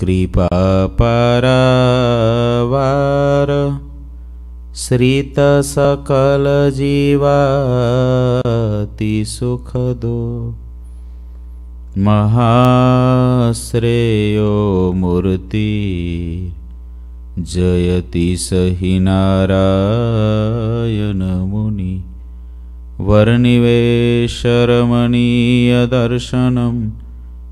कृपापरा सकल सुखदो महाश्रेयो मूर्ति जयति स हि नारायणमुनि दर्शनम्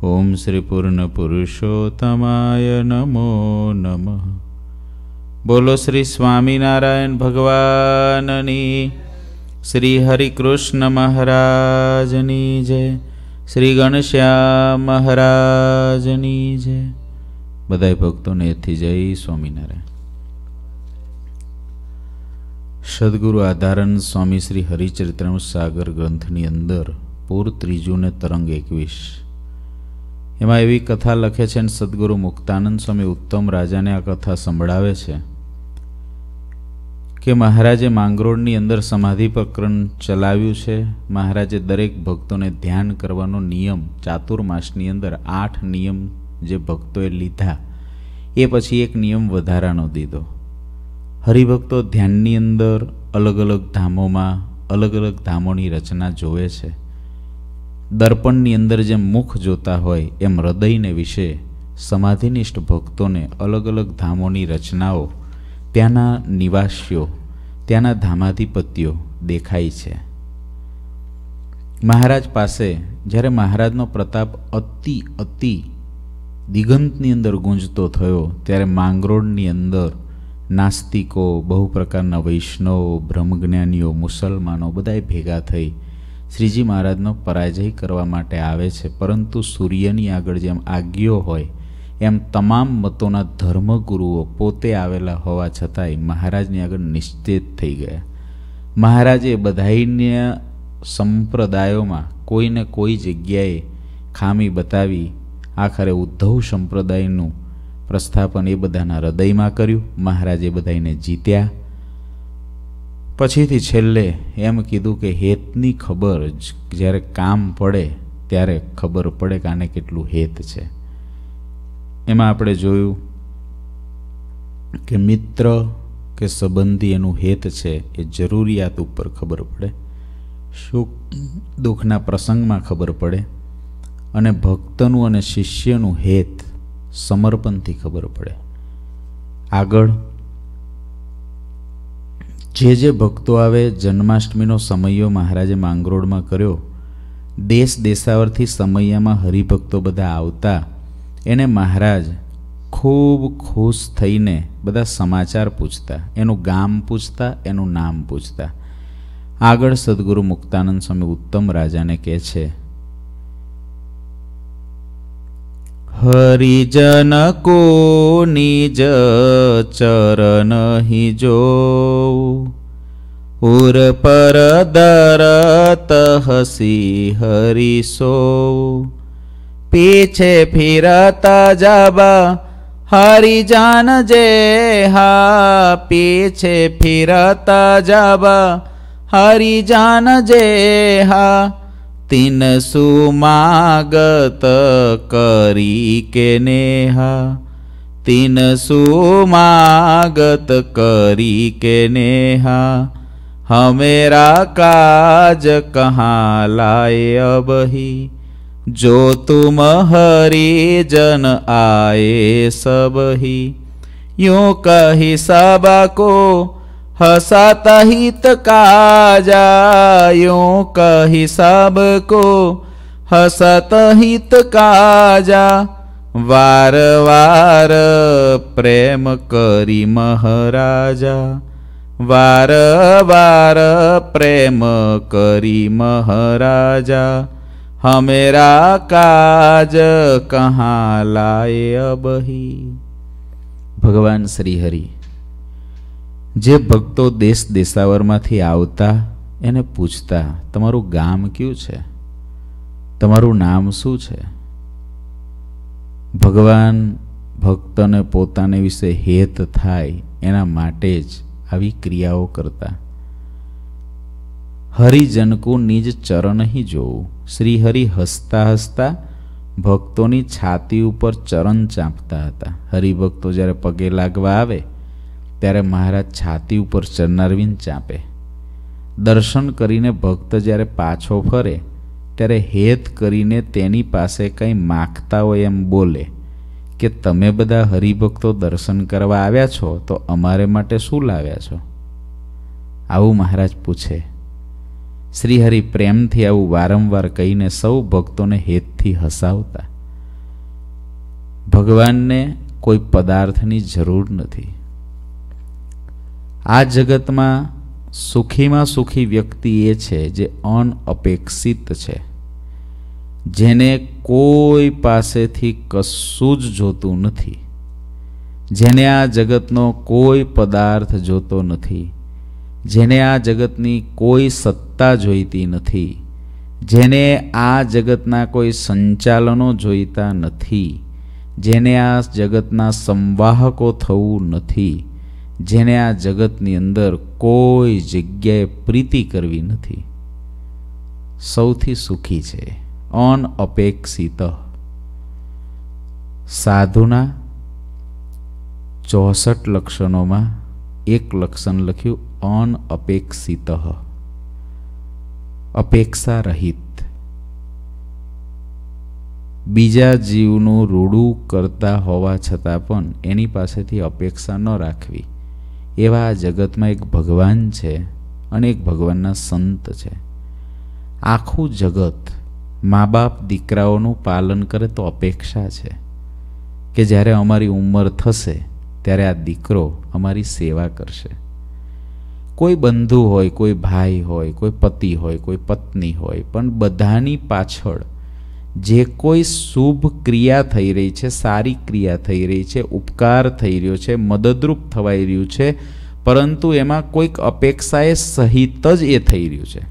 ઓમ શ્રી પૂર્ણ પુરુષોત્તમાય નમો નમઃ બોલો શ્રી સ્વામિનારાયણ ભગવાનની શ્રી હરિકૃષ્ણ મહારાજની જય શ્રી ગણશ્યામ મહારાજની જય બધા ભક્તોને એથી જય સ્વામિનારાયણ સદગુરુ આધારણ સ્વામી શ્રી હરિચરિત્રમ સાગર ગ્રંથની અંદર પૂર ત્રીજુને તરંગ એકવીસ એમાં એવી કથા લખે છે અને સદગુરુ મુક્તાનંદ સ્વામી ઉત્તમ રાજાને આ કથા સંભળાવે છે કે મહારાજે માંગરોળની અંદર સમાધિ પ્રકરણ ચલાવ્યું છે મહારાજે દરેક ભક્તોને ધ્યાન કરવાનો નિયમ ચાતુર્માસની અંદર આઠ નિયમ જે ભક્તોએ લીધા એ પછી એક નિયમ વધારાનો દીધો હરિભક્તો ધ્યાનની અંદર અલગ અલગ ધામોમાં અલગ અલગ ધામોની રચના જોવે છે દર્પણની અંદર જેમ મુખ જોતા હોય એમ હૃદયને વિશે સમાધિનિષ્ઠ ભક્તોને અલગ અલગ ધામોની રચનાઓ ત્યાંના નિવાસીઓ ત્યાંના ધામાધિપત્યો દેખાય છે મહારાજ પાસે જ્યારે મહારાજનો પ્રતાપ અતિ અતિ દિગંતની અંદર ગુંજતો થયો ત્યારે માંગરોળની અંદર નાસ્તિકો બહુ પ્રકારના વૈષ્ણવો બ્રહ્મજ્ઞાનીઓ મુસલમાનો બધાએ ભેગા થઈ શ્રીજી મહારાજનો પરાજય કરવા માટે આવે છે પરંતુ સૂર્યની આગળ જેમ આજ્ઞો હોય એમ તમામ મતોના ધર્મગુરુઓ પોતે આવેલા હોવા છતાંય મહારાજની આગળ નિશ્ચિત થઈ ગયા મહારાજે બધાઈને સંપ્રદાયોમાં કોઈને કોઈ જગ્યાએ ખામી બતાવી આખરે ઉદ્ધવ સંપ્રદાયનું પ્રસ્થાપન એ બધાના હૃદયમાં કર્યું મહારાજે બધાને જીત્યા પછીથી છેલ્લે એમ કીધું કે હેતની ખબર જ જ્યારે કામ પડે ત્યારે ખબર પડે કે આને કેટલું હેત છે એમાં આપણે જોયું કે મિત્ર કે સંબંધી એનું હેત છે એ જરૂરિયાત ઉપર ખબર પડે સુખ દુઃખના પ્રસંગમાં ખબર પડે અને ભક્તનું અને શિષ્યનું હેત સમર્પણથી ખબર પડે આગળ જે જે ભક્તો આવે જન્માષ્ટમીનો સમયો મહારાજે માંગરોળમાં કર્યો દેશ દેશાવરથી સમૈયામાં હરિભક્તો બધા આવતા એને મહારાજ ખૂબ ખુશ થઈને બધા સમાચાર પૂછતા એનું ગામ પૂછતા એનું નામ પૂછતા આગળ સદગુરુ મુક્તાનંદ સ્વામી ઉત્તમ રાજાને કહે છે હરિજન કો નિજ ચરણ હિ જોઉં ઉર પર દરત હસી હરિસો પીછે ફિરતા જબા હરી જાન જે હા પીછે ફિરતા જબા હરી જાન જે હા તિન સુમાગત કરી કે નેહા તિન સુમાગત કરી કે નેહા हमेरा काज कहाँ लाए अब ही जो तुम हरि जन आए सब ही यूं कही सबा को हसाता हित काजा यूं कही सब को हसत हित काजा वार वार प्रेम करी महाराजा વાર વાર પ્રેમ કરી મહારાજા હમેરા કાજ કહા લાય અબહી ભગવાન શ્રીહરિ જે ભક્તો દેશ દેશાવરમાંથી આવતા એને પૂછતા તમારું ગામ કયું છે તમારું નામ શું છે ભગવાન ભક્તને પોતાને વિશે હેત થાય એના માટે જ આવી ક્રિયાઓ કરતા હરિજનકુ નિજ ચરણ હિ જોવું શ્રીહરિ હસતા હસતા ભક્તોની છાતી ઉપર ચરણ ચાંપતા હતા હરિભક્તો જ્યારે પગે લાગવા આવે ત્યારે મહારાજ છાતી ઉપર ચરનારવીન ચાંપે દર્શન કરીને ભક્ત જ્યારે પાછો ફરે ત્યારે હેત કરીને તેની પાસે કંઈ માગતા હોય એમ બોલે કે તમે બધા હરિભક્તો દર્શન કરવા આવ્યા છો તો અમારે માટે શું લાવ્યા છો આવું મહારાજ પૂછે શ્રીહરિ પ્રેમથી આવું વારંવાર કહીને સૌ ભક્તોને હેતથી હસાવતા ભગવાનને કોઈ પદાર્થની જરૂર નથી આ જગતમાં સુખીમાં સુખી વ્યક્તિ એ છે જે અનઅપેક્ષિત છે જેને કોઈ પાસેથી કશું જ જોતું નથી જેને આ જગતનો કોઈ પદાર્થ જોતો નથી જેને આ જગતની કોઈ સત્તા જોઈતી નથી જેને આ જગતના કોઈ સંચાલનો જોઈતા નથી જેને આ જગતના સંવાહકો થવું નથી જેને આ જગતની અંદર કોઈ જગ્યાએ પ્રીતિ કરવી નથી સૌથી સુખી છે અનઅપેક્ષિત સાધુના ચોસઠ લક્ષણોમાં એક લક્ષણ લખ્યું અનઅપેક્ષિત અપેક્ષા રહિત બીજા જીવનું રૂડું કરતા હોવા છતાં પણ એની પાસેથી અપેક્ષા ન રાખવી એવા આ જગતમાં એક ભગવાન છે અને એક ભગવાનના સંત છે આખું જગત મા બાપ દીકરાઓનું પાલન કરે તો અપેક્ષા છે કે જ્યારે અમારી ઉંમર થશે ત્યારે આ દીકરો અમારી સેવા કરશે કોઈ બંધુ હોય કોઈ ભાઈ હોય કોઈ પતિ હોય કોઈ પત્ની હોય પણ બધાની પાછળ જે કોઈ શુભ ક્રિયા થઈ રહી છે સારી ક્રિયા થઈ રહી છે ઉપકાર થઈ રહ્યો છે મદદરૂપ થવાઈ રહ્યું છે પરંતુ એમાં કોઈક અપેક્ષાએ સહિત જ એ થઈ રહ્યું છે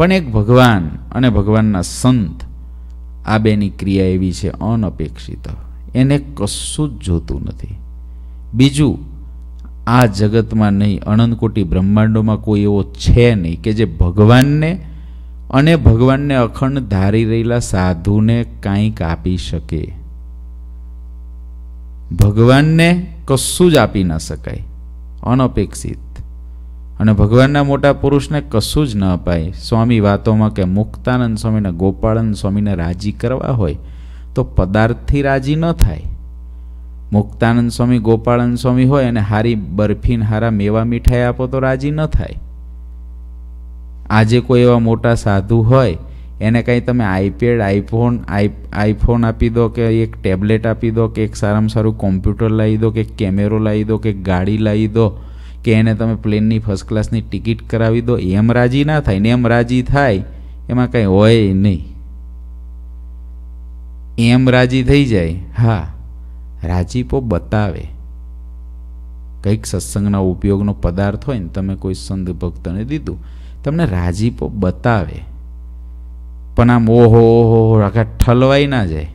પણ એક ભગવાન અને ભગવાનના સંત આ બેની ક્રિયા એવી છે અનપેક્ષિત એને કશું જ જોતું નથી બીજું આ જગતમાં નહીં અનંતકોટી બ્રહ્માંડોમાં કોઈ એવો છે નહીં કે જે ભગવાનને અને ભગવાનને અખંડ ધારી રહેલા સાધુને કાંઈક આપી શકે ભગવાનને કશું જ આપી ન શકાય અનપેક્ષિત અને ભગવાનના મોટા પુરુષને કશું જ ન અપાય સ્વામી વાતોમાં કે મુક્તાનંદ સ્વામીને ગોપાળન સ્વામીને રાજી કરવા હોય તો પદાર્થથી રાજી ન થાય મુક્તાનંદ સ્વામી ગોપાળન સ્વામી હોય અને હારી બરફીન હારા મેવા મીઠાઈ આપો તો રાજી ન થાય આજે કોઈ એવા મોટા સાધુ હોય એને કંઈ તમે આઈપેડ આઈફોન આઈ આઈફોન આપી દો કે એક ટેબ્લેટ આપી દો કે એક સારામાં સારું કોમ્પ્યુટર લાવી દો કે કેમેરો લાવી દો કે ગાડી લાવી દો કે એને તમે પ્લેનની ફર્સ્ટ ક્લાસની ટિકિટ કરાવી દો એમ રાજી ના થાય ને એમ રાજી થાય એમાં કંઈ હોય નહીં એમ રાજી થઈ જાય હા રાજીપો બતાવે કંઈક સત્સંગના ઉપયોગનો પદાર્થ હોય ને તમે કોઈ સંત ભક્તને દીધું તમને રાજીપો બતાવે પણ આમ ઓહો ઓહો આખા ઠલવાઈ ના જાય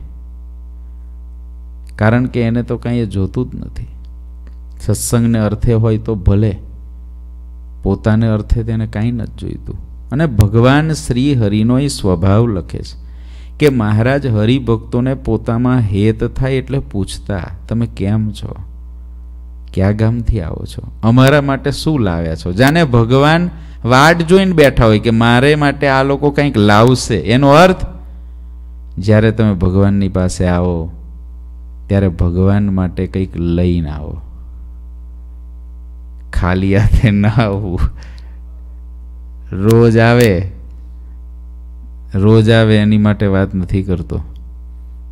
કારણ કે એને તો કાંઈ જોતું જ નથી સત્સંગને અર્થે હોય તો ભલે પોતાને અર્થે તેને કાંઈ નથી જોઈતું અને ભગવાન શ્રી હરિનો એ સ્વભાવ લખે છે કે મહારાજ હરિભક્તોને પોતામાં હેત થાય એટલે પૂછતા તમે કેમ છો ક્યા ગામથી આવો છો અમારા માટે શું લાવ્યા છો જાણે ભગવાન વાટ જોઈને બેઠા હોય કે મારે માટે આ લોકો કંઈક લાવશે એનો અર્થ જ્યારે તમે ભગવાનની પાસે આવો ત્યારે ભગવાન માટે કંઈક લઈને આવો ખાલી હાથે ના આવવું રોજ આવે રોજ આવે એની માટે વાત નથી કરતો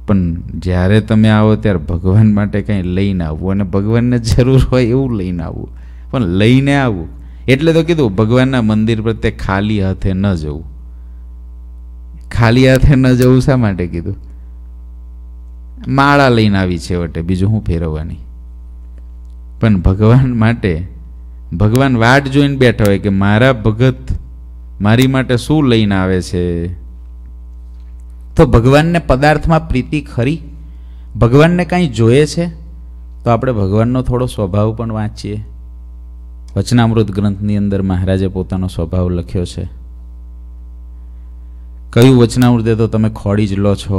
પણ જ્યારે તમે આવો ત્યારે ભગવાન માટે કંઈ લઈને આવવું અને ભગવાનને જરૂર હોય એવું લઈને આવવું પણ લઈને આવવું એટલે તો કીધું ભગવાનના મંદિર પ્રત્યે ખાલી હાથે ન જવું ખાલી હાથે ન જવું શા માટે કીધું માળા લઈને આવી છે વટે બીજું હું ફેરવવાની પણ ભગવાન માટે ભગવાન વાટ જોઈને બેઠા હોય કે મારા ભગત મારી માટે શું લઈને આવે છે તો ભગવાનને પદાર્થમાં પ્રીતિ ખરી ભગવાનને કાંઈ જોઈએ છે તો આપણે ભગવાનનો થોડો સ્વભાવ પણ વાંચીએ વચનામૃત ગ્રંથની અંદર મહારાજે પોતાનો સ્વભાવ લખ્યો છે કયું વચનામૃતે તો તમે ખોડી જ લો છો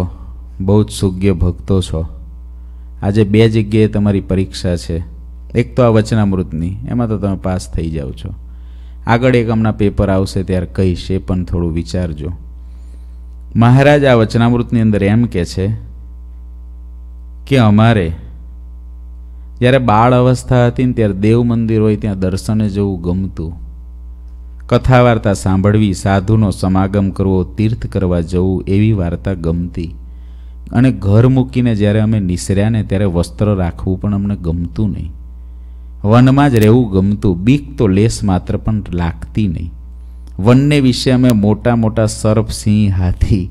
બહુ જ સુજ્ઞ ભક્તો છો આજે બે જગ્યાએ તમારી પરીક્ષા છે એક તો આ વચનામૃતની એમાં તો તમે પાસ થઈ જાઓ છો આગળ એક હમણાં પેપર આવશે ત્યારે કહીશ એ પણ થોડું વિચારજો મહારાજ આ વચનામૃતની અંદર એમ કહે છે કે અમારે જ્યારે બાળ અવસ્થા હતી ને ત્યારે દેવ મંદિર હોય ત્યાં દર્શને જવું ગમતું કથા વાર્તા સાંભળવી સાધુનો સમાગમ કરવો તીર્થ કરવા જવું એવી વાર્તા ગમતી અને ઘર મૂકીને જ્યારે અમે નિસર્યા ને ત્યારે વસ્ત્ર રાખવું પણ અમને ગમતું નહીં વનમાં જ રહેવું ગમતું બીક તો લેસ માત્ર પણ લાગતી નહીં વનને વિશે અમે મોટા મોટા સર્પ સિંહ હાથી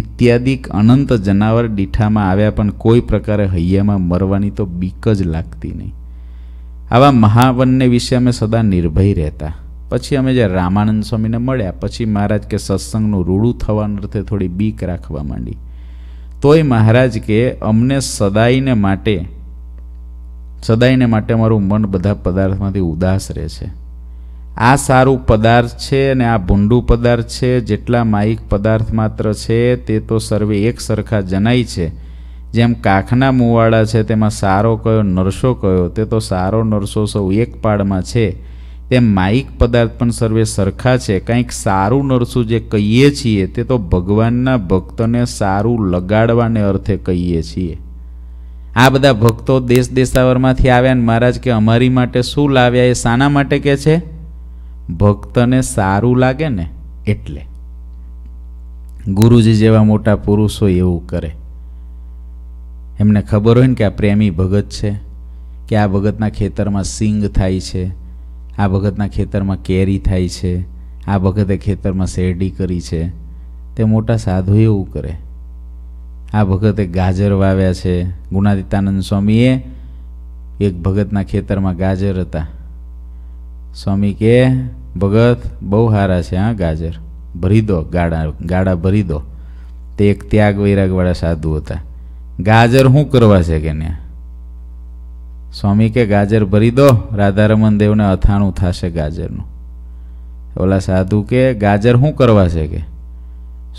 ઇત્યાદિક અનંત જનાવર દીઠામાં આવ્યા પણ કોઈ પ્રકારે હૈયામાં મરવાની તો બીક જ લાગતી નહીં આવા મહાવનને વિશે અમે સદા નિર્ભય રહેતા પછી અમે જે રામાનંદ સ્વામીને મળ્યા પછી મહારાજ કે સત્સંગનું રૂડું થવાના અર્થે થોડી બીક રાખવા માંડી તોય મહારાજ કે અમને સદાઈને માટે સદાયને માટે મારું મન બધા પદાર્થમાંથી ઉદાસ રહે છે આ સારું પદાર્થ છે અને આ ભૂંડું પદાર્થ છે જેટલા માયિક પદાર્થ માત્ર છે તે તો સર્વે એક સરખા જણાય છે જેમ કાખના મુવાડા છે તેમાં સારો કયો નરસો કયો તે તો સારો નરસો સૌ એક પાડમાં છે તેમ માયિક પદાર્થ પણ સર્વે સરખા છે કંઈક સારું નરસું જે કહીએ છીએ તે તો ભગવાનના ભક્તને સારું લગાડવાને અર્થે કહીએ છીએ આ બધા ભક્તો દેશ દેશાવરમાંથી આવ્યા અને મહારાજ કે અમારી માટે શું લાવ્યા એ શાના માટે કે છે ભક્તને સારું લાગે ને એટલે ગુરુજી જેવા મોટા પુરુષો એવું કરે એમને ખબર હોય ને કે આ પ્રેમી ભગત છે કે આ ભગતના ખેતરમાં સિંગ થાય છે આ ભગતના ખેતરમાં કેરી થાય છે આ ભગતે ખેતરમાં શેરડી કરી છે તે મોટા સાધુ એવું કરે આ ભગતે ગાજર વાવ્યા છે ગુણાદિત્યાનંદ સ્વામીએ એક ભગતના ખેતરમાં ગાજર હતા સ્વામી કે ભગત બહુ સારા છે હા ગાજર ભરી દો ગાડા ગાડા ભરી દો તે એક ત્યાગ વૈરાગવાળા સાધુ હતા ગાજર શું કરવા છે કે ને સ્વામી કે ગાજર ભરી દો રાધારમણ દેવને અથાણું થશે ગાજરનું ઓલા સાધુ કે ગાજર શું કરવા છે કે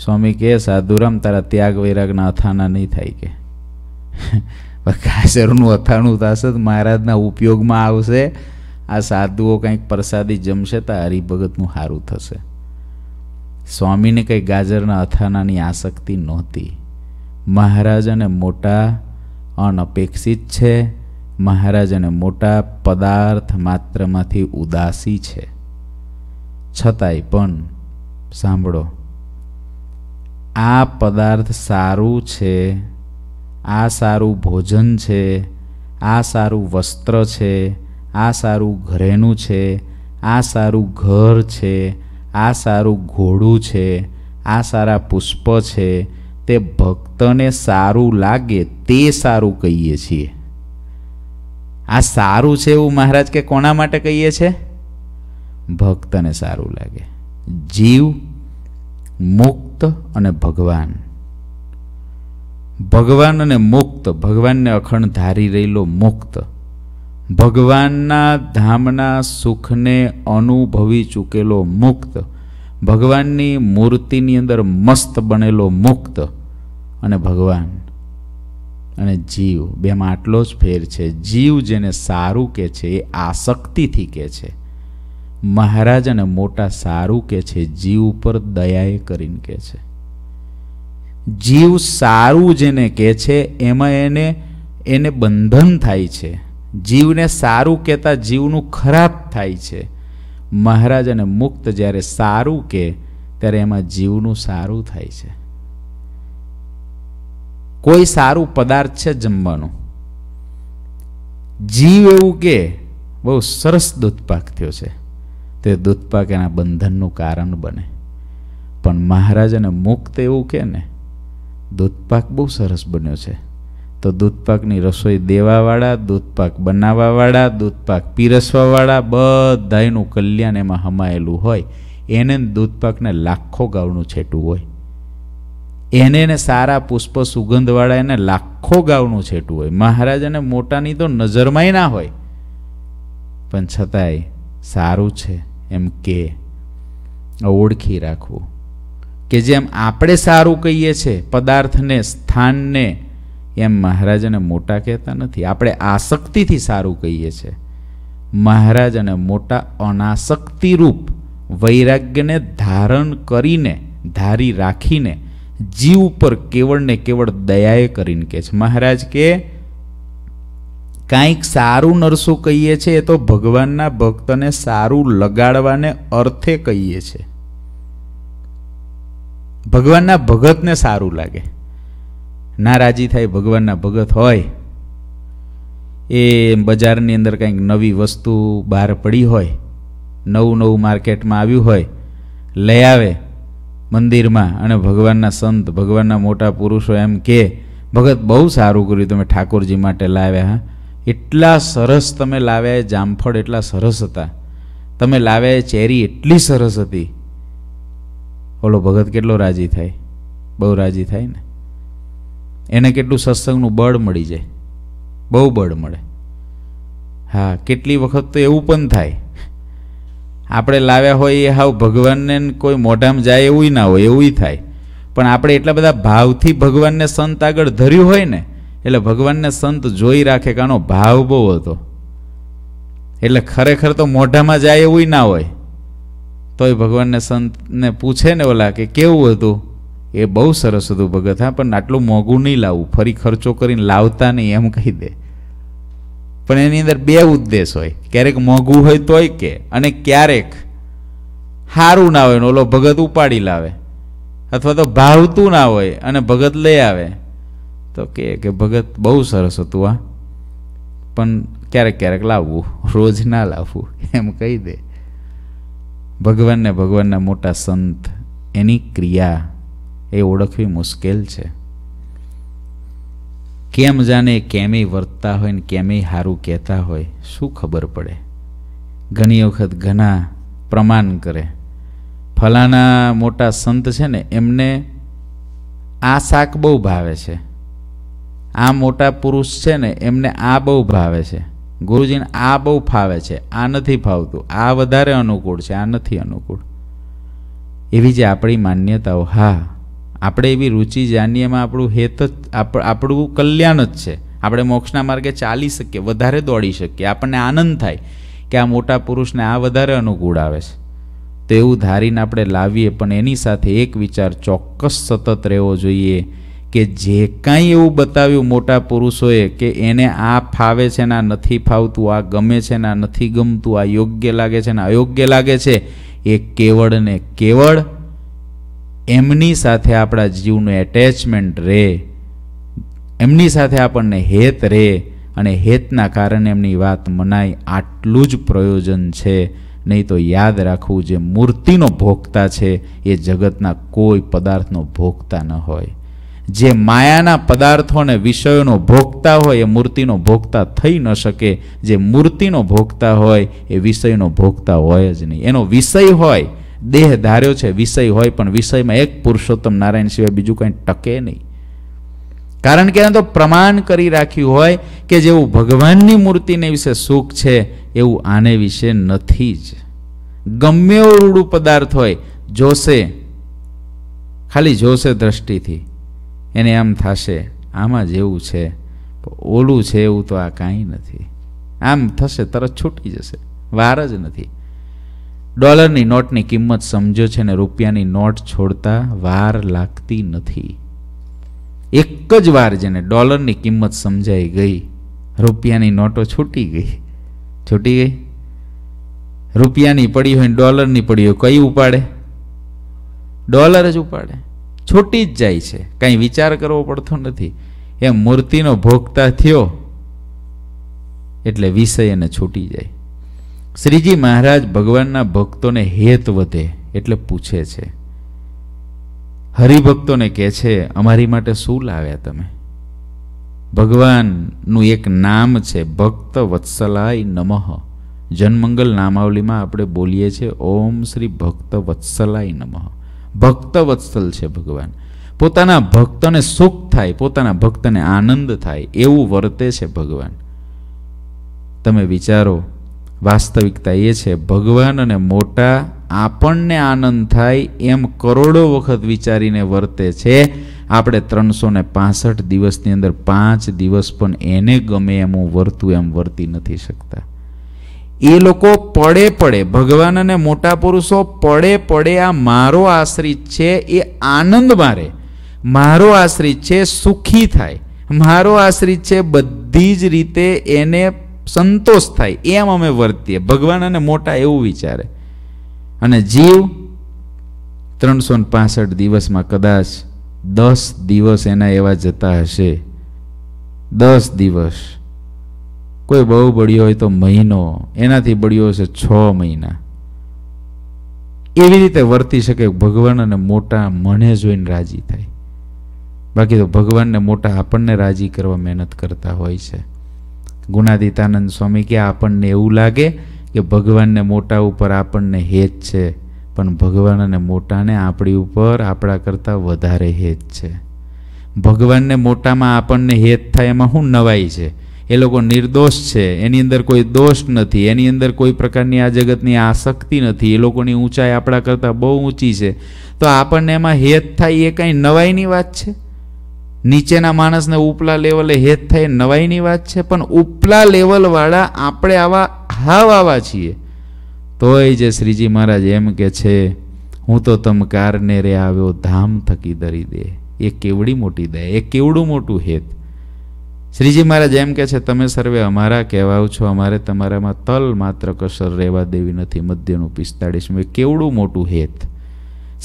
સ્વામી કે સાધુરામ તારા ત્યાગ વૈરાગના અથાણા નહીં થાય કે કાસરનું અથાણું થશે તો મહારાજના ઉપયોગમાં આવશે આ સાધુઓ કંઈક પ્રસાદી જમશે તો હરિભગતનું સારું થશે સ્વામીને કંઈ ગાજરના અથાનાની આસક્તિ નહોતી મહારાજ અને મોટા અનપેક્ષિત છે મહારાજ અને મોટા પદાર્થ માત્રમાંથી ઉદાસી છે છતાંય પણ સાંભળો આ પદાર્થ સારું છે આ સારું ભોજન છે આ સારું વસ્ત્ર છે આ સારું ઘરેણું છે આ સારું ઘર છે આ સારું ઘોડું છે આ સારા પુષ્પ છે તે ભક્તને સારું લાગે તે સારું કહીએ છીએ આ સારું છે એવું મહારાજ કે કોના માટે કહીએ છે ભક્તને સારું લાગે જીવ મુક્ત અને ભગવાન ભગવાન અને મુક્ત ભગવાનને અખંડ ધારી રહેલો મુક્ત ભગવાનના ધામના સુખને અનુભવી ચૂકેલો મુક્ત ભગવાનની મૂર્તિની અંદર મસ્ત બનેલો મુક્ત અને ભગવાન અને જીવ બેમાં આટલો જ ફેર છે જીવ જેને સારું કે છે એ આસક્તિથી કહે છે મહારાજ અને મોટા સારું કે છે જીવ ઉપર દયાએ કરીને કે છે જીવ સારું જેને કહે છે એમાં એને એને બંધન થાય છે જીવને સારું કહેતા જીવનું ખરાબ થાય છે મહારાજ અને મુક્ત જ્યારે સારું કે ત્યારે એમાં જીવનું સારું થાય છે કોઈ સારું પદાર્થ છે જમવાનું જીવ એવું કે બહુ સરસ દૂધપાક થયો છે તે દૂધપાક એના બંધનનું કારણ બને પણ મહારાજને મુક્ત એવું કે ને દૂધપાક બહુ સરસ બન્યો છે તો દૂધપાકની રસોઈ દેવાવાળા દૂધપાક બનાવવાવાળા દૂધપાક પીરસવાવાળા બધાનું કલ્યાણ એમાં હમાયેલું હોય એને દૂધપાકને લાખો ગાવનું છેટું હોય એને એને સારા પુષ્પ સુગંધવાળા એને લાખો ગાવનું છેટું હોય મહારાજાને મોટાની તો નજરમાંય ના હોય પણ છતાંય સારું છે એમ કે ઓળખી રાખવું કે જેમ આપણે સારું કહીએ છીએ પદાર્થને સ્થાનને એમ મહારાજને મોટા કહેતા નથી આપણે આસક્તિથી સારું કહીએ છીએ મહારાજ અને મોટા અનાસક્તિરૂપ વૈરાગ્યને ધારણ કરીને ધારી રાખીને જીવ ઉપર કેવળ ને કેવળ દયાએ કરીને કહે છે મહારાજ કે કાંઈક સારું નરસું કહીએ છીએ એ તો ભગવાનના ભક્તને સારું લગાડવાને અર્થે કહીએ છીએ ભગવાનના ભગતને સારું લાગે નારાજી થાય ભગવાનના ભગત હોય એ બજારની અંદર કંઈક નવી વસ્તુ બહાર પડી હોય નવું નવું માર્કેટમાં આવ્યું હોય લઈ આવે મંદિરમાં અને ભગવાનના સંત ભગવાનના મોટા પુરુષો એમ કે ભગત બહુ સારું કર્યું તમે ઠાકોરજી માટે લાવ્યા હા એટલા સરસ તમે લાવ્યા જામફળ એટલા સરસ હતા તમે લાવ્યા ચેરી એટલી સરસ હતી ઓલો ભગત કેટલો રાજી થાય બહુ રાજી થાય ને એને કેટલું સત્સંગનું બળ મળી જાય બહુ બળ મળે હા કેટલી વખત તો એવું પણ થાય આપણે લાવ્યા હોય એ હાવ ભગવાનને કોઈ મોઢામાં જાય એવું ના હોય એવું થાય પણ આપણે એટલા બધા ભાવથી ભગવાનને સંત આગળ ધર્યું હોય ને એટલે ભગવાનને સંત જોઈ રાખે કે આનો ભાવ બહુ હતો એટલે ખરેખર તો મોઢામાં જાય એવું ના હોય તોય ભગવાનને સંતને પૂછે ને ઓલા કે કેવું હતું એ બહુ સરસ હતું ભગત હા પણ આટલું મોંઘું નહીં લાવવું ફરી ખર્ચો કરીને લાવતા નહીં એમ કહી દે પણ એની અંદર બે ઉદ્દેશ હોય ક્યારેક મોંઘું હોય તોય કે અને ક્યારેક સારું ના હોય ઓલો ભગત ઉપાડી લાવે અથવા તો ભાવતું ના હોય અને ભગત લઈ આવે તો કહે કે ભગત બહુ સરસ હતું આ પણ ક્યારેક ક્યારેક લાવવું રોજ ના લાવવું એમ કહી દે ભગવાનને ભગવાનના મોટા સંત એની ક્રિયા એ ઓળખવી મુશ્કેલ છે કેમ જાણે કેમેય વર્તતા હોય ને કેમેય સારું કહેતા હોય શું ખબર પડે ઘણી વખત ઘણા પ્રમાણ કરે ફલાના મોટા સંત છે ને એમને આ શાક બહુ ભાવે છે આ મોટા પુરુષ છે ને એમને આ બહુ ભાવે છે ગુરુજીને આ બહુ ફાવે છે આ નથી ફાવતું આ વધારે અનુકૂળ છે આ નથી અનુકૂળ એવી જે આપણી માન્યતાઓ હા આપણે એવી રુચિ જાણીએમાં આપણું હેત જ આપણું કલ્યાણ જ છે આપણે મોક્ષના માર્ગે ચાલી શકીએ વધારે દોડી શકીએ આપણને આનંદ થાય કે આ મોટા પુરુષને આ વધારે અનુકૂળ આવે છે તો એવું ધારીને આપણે લાવીએ પણ એની સાથે એક વિચાર ચોક્કસ સતત રહેવો જોઈએ કે જે કાંઈ એવું બતાવ્યું મોટા પુરુષોએ કે એને આ ફાવે છે ને આ નથી ફાવતું આ ગમે છે ને આ નથી ગમતું આ યોગ્ય લાગે છે ને અયોગ્ય લાગે છે એ કેવળ ને કેવળ એમની સાથે આપણા જીવનું એટેચમેન્ટ રહે એમની સાથે આપણને હેત રહે અને હેતના કારણે એમની વાત મનાય આટલું જ પ્રયોજન છે નહીં તો યાદ રાખવું જે મૂર્તિનો ભોગતા છે એ જગતના કોઈ પદાર્થનો ભોગતા ન હોય જે માયાના પદાર્થો પદાર્થોને વિષયોનો ભોગતા હોય એ મૂર્તિનો ભોગતા થઈ ન શકે જે મૂર્તિનો ભોગતા હોય એ વિષયનો ભોગતા હોય જ નહીં એનો વિષય હોય દેહ ધાર્યો છે વિષય હોય પણ વિષયમાં એક પુરુષોત્તમ નારાયણ સિવાય બીજું કંઈ ટકે નહીં કારણ કે એને તો પ્રમાણ કરી રાખ્યું હોય કે જેવું ભગવાનની મૂર્તિને વિશે સુખ છે એવું આને વિશે નથી જ ગમે રૂડું પદાર્થ હોય જોશે ખાલી જોશે દ્રષ્ટિથી એને આમ થશે આમાં જેવું છે ઓલું છે એવું તો આ કાંઈ નથી આમ થશે તરત છૂટી જશે વાર જ નથી ડોલરની નોટની કિંમત સમજો છે ને રૂપિયાની નોટ છોડતા વાર લાગતી નથી એક જ વાર જેને ડોલરની કિંમત સમજાઈ ગઈ રૂપિયાની નોટો છૂટી ગઈ છૂટી ગઈ રૂપિયાની પડી હોય ડોલરની પડી હોય કઈ ઉપાડે ડોલર જ ઉપાડે છૂટી જ જાય છે કાંઈ વિચાર કરવો પડતો નથી એમ મૂર્તિનો ભોગતા થયો એટલે વિષય એને છૂટી જાય શ્રીજી મહારાજ ભગવાનના ભક્તોને હેત વધે એટલે પૂછે છે હરિભક્તોને કહે છે અમારી માટે શું લાવ્યા તમે ભગવાનનું એક નામ છે ભક્ત વત્સલાય નમઃ જનમંગલ નામાવલીમાં આપણે બોલીએ છીએ ઓમ શ્રી ભક્ત વત્સલાય નમઃ ભક્તવત્સલ છે ભગવાન પોતાના ભક્તને સુખ થાય પોતાના ભક્તને આનંદ થાય એવું વર્તે છે ભગવાન તમે વિચારો વાસ્તવિકતા એ છે ભગવાન અને મોટા આપણને આનંદ થાય એમ કરોડો વખત વિચારીને વર્તે છે આપણે ત્રણસો ને પાસઠ દિવસની અંદર પાંચ દિવસ પણ એને ગમે એમ હું વર્તું એમ વર્તી નથી શકતા એ લોકો પડે પડે ભગવાન અને મોટા પુરુષો પડે પડે આ મારો આશ્રિત છે એ આનંદ મારે મારો આશ્રિત છે સુખી થાય મારો આશ્રિત છે બધી જ રીતે એને સંતોષ થાય એમ અમે વર્તીએ ભગવાન અને મોટા એવું વિચારે અને જીવ ત્રણસો પાસઠ દિવસમાં કદાચ દસ દિવસ એના એવા જતા હશે દસ દિવસ કોઈ બહુ બળ્યો હોય તો મહિનો એનાથી બળ્યો હશે છ મહિના એવી રીતે વર્તી શકે ભગવાન અને મોટા મને જોઈને રાજી થાય બાકી તો ભગવાનને મોટા આપણને રાજી કરવા મહેનત કરતા હોય છે ગુણાદિતાનંદ સ્વામી કે આપણને એવું લાગે કે ભગવાનને મોટા ઉપર આપણને હેત છે પણ ભગવાન અને મોટાને આપણી ઉપર આપણા કરતાં વધારે હેત છે ભગવાનને મોટામાં આપણને હેત થાય એમાં શું નવાઈ છે એ લોકો નિર્દોષ છે એની અંદર કોઈ દોષ નથી એની અંદર કોઈ પ્રકારની આ જગતની આસક્તિ નથી એ લોકોની ઊંચાઈ આપણા કરતાં બહુ ઊંચી છે તો આપણને એમાં હેત થાય એ કાંઈ નવાઈની વાત છે નીચેના માણસને ઉપલા લેવલે હેત થાય નવાઈની વાત છે પણ ઉપલા લેવલવાળા આપણે આવા હાવ આવા છીએ તોય જે શ્રીજી મહારાજ એમ કે છે હું તો તમ કારને રે આવ્યો ધામ થકી ધરી દે એ કેવડી મોટી દે એ કેવડું મોટું હેત શ્રીજી મહારાજ એમ કે છે તમે સર્વે અમારા કહેવાઓ છો અમારે તમારામાં તલ માત્ર કસર રહેવા દેવી નથી મધ્યનું પિસ્તાળીસમું કેવડું મોટું હેત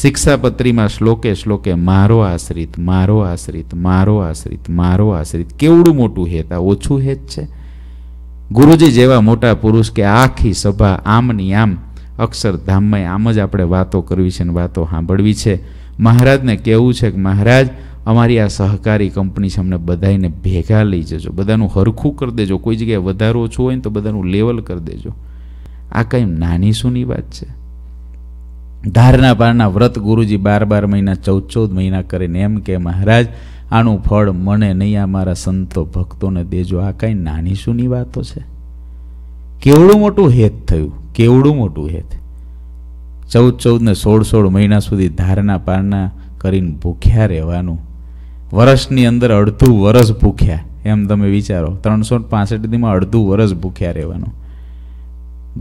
શિક્ષાપત્રીમાં શ્લોકે શ્લોકે મારો આશ્રિત મારો આશ્રિત મારો આશ્રિત મારો આશ્રિત કેવડું મોટું હેત આ ઓછું હેત છે ગુરુજી જેવા મોટા પુરુષ કે આખી સભા આમની આમ અક્ષરધામમાં આમ જ આપણે વાતો કરવી છે અને વાતો સાંભળવી છે મહારાજને કહેવું છે કે મહારાજ અમારી આ સહકારી કંપની છે અમને બધાને ભેગા લઈ જજો બધાનું હરખું કરી દેજો કોઈ જગ્યાએ વધારે ઓછું હોય ને તો બધાનું લેવલ કરી દેજો આ કંઈ નાની સૂની વાત છે ધારના પારના વ્રત ગુરુજી બાર બાર મહિના ચૌદ ચૌદ મહિના કરીને એમ કે મહારાજ આનું ફળ મને નહીં આ મારા સંતો ભક્તોને દેજો આ કાંઈ નાની સૂની વાતો છે કેવડું મોટું હેત થયું કેવડું મોટું હેત ચૌદ ચૌદ ને સોળ સોળ મહિના સુધી ધારના પારના કરીને ભૂખ્યા રહેવાનું વર્ષની અંદર અડધું વરસ ભૂખ્યા એમ તમે વિચારો ત્રણસો પાસઠ દીમાં અડધું વરસ ભૂખ્યા રહેવાનું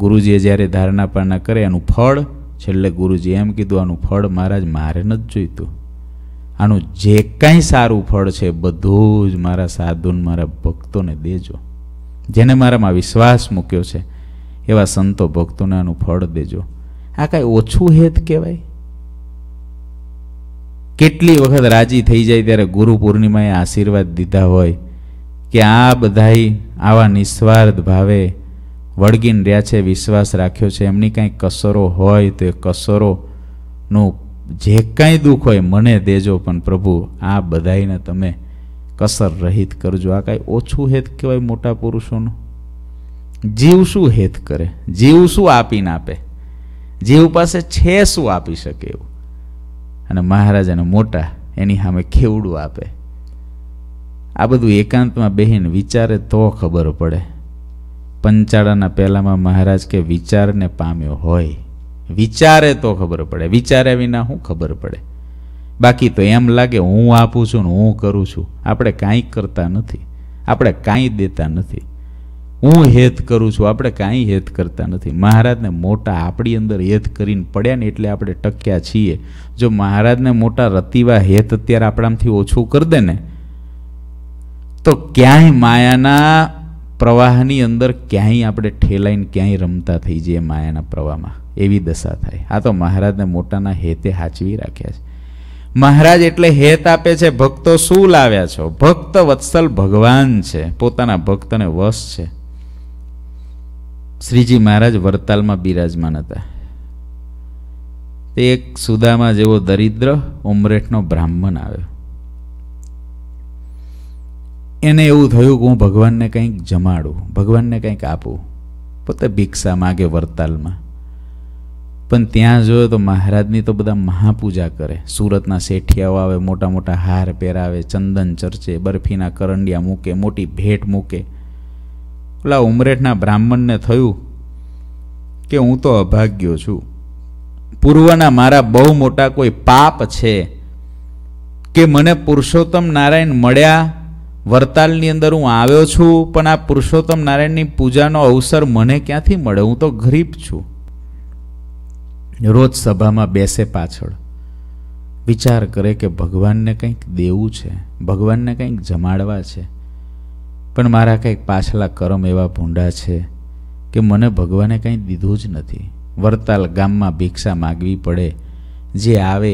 ગુરુજીએ જ્યારે ધારણા પારણા કરે એનું ફળ છેલ્લે ગુરુજી એમ કીધું આનું ફળ મહારાજ મારે નથી જોઈતું આનું જે કાંઈ સારું ફળ છે બધું જ મારા સાધુને મારા ભક્તોને દેજો જેને મારામાં વિશ્વાસ મૂક્યો છે એવા સંતો ભક્તોને આનું ફળ દેજો આ કાંઈ ઓછું હેત કહેવાય કેટલી વખત રાજી થઈ જાય ત્યારે ગુરુ પૂર્ણિમાએ આશીર્વાદ દીધા હોય કે આ બધાય આવા નિસ્વાર્થ ભાવે વળગીન રહ્યા છે વિશ્વાસ રાખ્યો છે એમની કાંઈ કસરો હોય તો એ કસરોનું જે કાંઈ દુઃખ હોય મને દેજો પણ પ્રભુ આ બધાઈને તમે કસર રહિત કરજો આ કાંઈ ઓછું હેત કહેવાય મોટા પુરુષોનું જીવ શું હેત કરે જીવ શું આપીને આપે જીવ પાસે છે શું આપી શકે એવું અને મહારાજાને મોટા એની સામે ખેવડું આપે આ બધું એકાંતમાં બેહીને વિચારે તો ખબર પડે પંચાળાના પહેલામાં મહારાજ કે વિચારને પામ્યો હોય વિચારે તો ખબર પડે વિચારે વિના શું ખબર પડે બાકી તો એમ લાગે હું આપું છું ને હું કરું છું આપણે કાંઈ કરતા નથી આપણે કાંઈ દેતા નથી હું હેત કરું છું આપણે કાંઈ હેત કરતા નથી મહારાજને મોટા આપણી અંદર હેત કરીને પડ્યા ને એટલે આપણે ટક્યા છીએ જો મહારાજને મોટા રતિવા હેત અત્યારે આપણામાંથી ઓછું કરી દે ને તો ક્યાંય માયાના પ્રવાહની અંદર ક્યાંય આપણે ઠેલાઈને ક્યાંય રમતા થઈ જઈએ માયાના પ્રવાહમાં એવી દશા થાય આ તો મહારાજને મોટાના હેતે હાચવી રાખ્યા છે મહારાજ એટલે હેત આપે છે ભક્તો શું લાવ્યા છો ભક્ત વત્સલ ભગવાન છે પોતાના ભક્તને વશ છે શ્રીજી મહારાજ વરતાલમાં બિરાજમાન હતા તે એક સુદામા જેવો દરિદ્ર ઉમરેઠનો બ્રાહ્મણ આવ્યો એને એવું થયું કે હું ભગવાનને કંઈક જમાડું ભગવાનને કંઈક આપું પોતે ભિક્ષા માગે વરતાલમાં પણ ત્યાં જોયો તો મહારાજની તો બધા મહાપૂજા કરે સુરતના શેઠિયાઓ આવે મોટા મોટા હાર પહેરાવે ચંદન ચર્ચે બરફીના કરંડિયા મૂકે મોટી ભેટ મૂકે પેલા ઉમરેઠના બ્રાહ્મણને થયું કે હું તો અભાગ્યો છું પૂર્વના મારા બહુ મોટા કોઈ પાપ છે કે મને પુરુષોત્તમ નારાયણ મળ્યા વરતાલની અંદર હું આવ્યો છું પણ આ પુરુષોત્તમ નારાયણની પૂજાનો અવસર મને ક્યાંથી મળે હું તો ગરીબ છું રોજ સભામાં બેસે પાછળ વિચાર કરે કે ભગવાનને કંઈક દેવું છે ભગવાનને કંઈક જમાડવા છે પણ મારા કંઈક પાછલા કરમ એવા ભૂંડા છે કે મને ભગવાને કંઈ દીધું જ નથી વરતાલ ગામમાં ભિક્ષા માગવી પડે જે આવે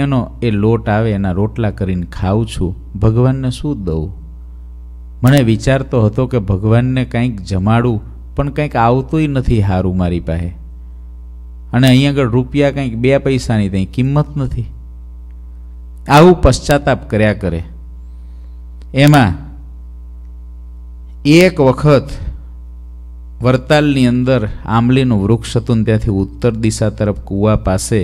એનો એ લોટ આવે એના રોટલા કરીને ખાઉં છું ભગવાનને શું દઉં મને વિચારતો હતો કે ભગવાનને કંઈક જમાડું પણ કંઈક આવતુંય નથી હારું મારી પાસે અને અહીં આગળ રૂપિયા કંઈક બે પૈસાની ત્યાં કિંમત નથી આવું પશ્ચાતાપ કર્યા કરે એમાં એક વખત વરતાલની અંદર આંબલીનું વૃક્ષ હતું ત્યાંથી ઉત્તર દિશા તરફ કૂવા પાસે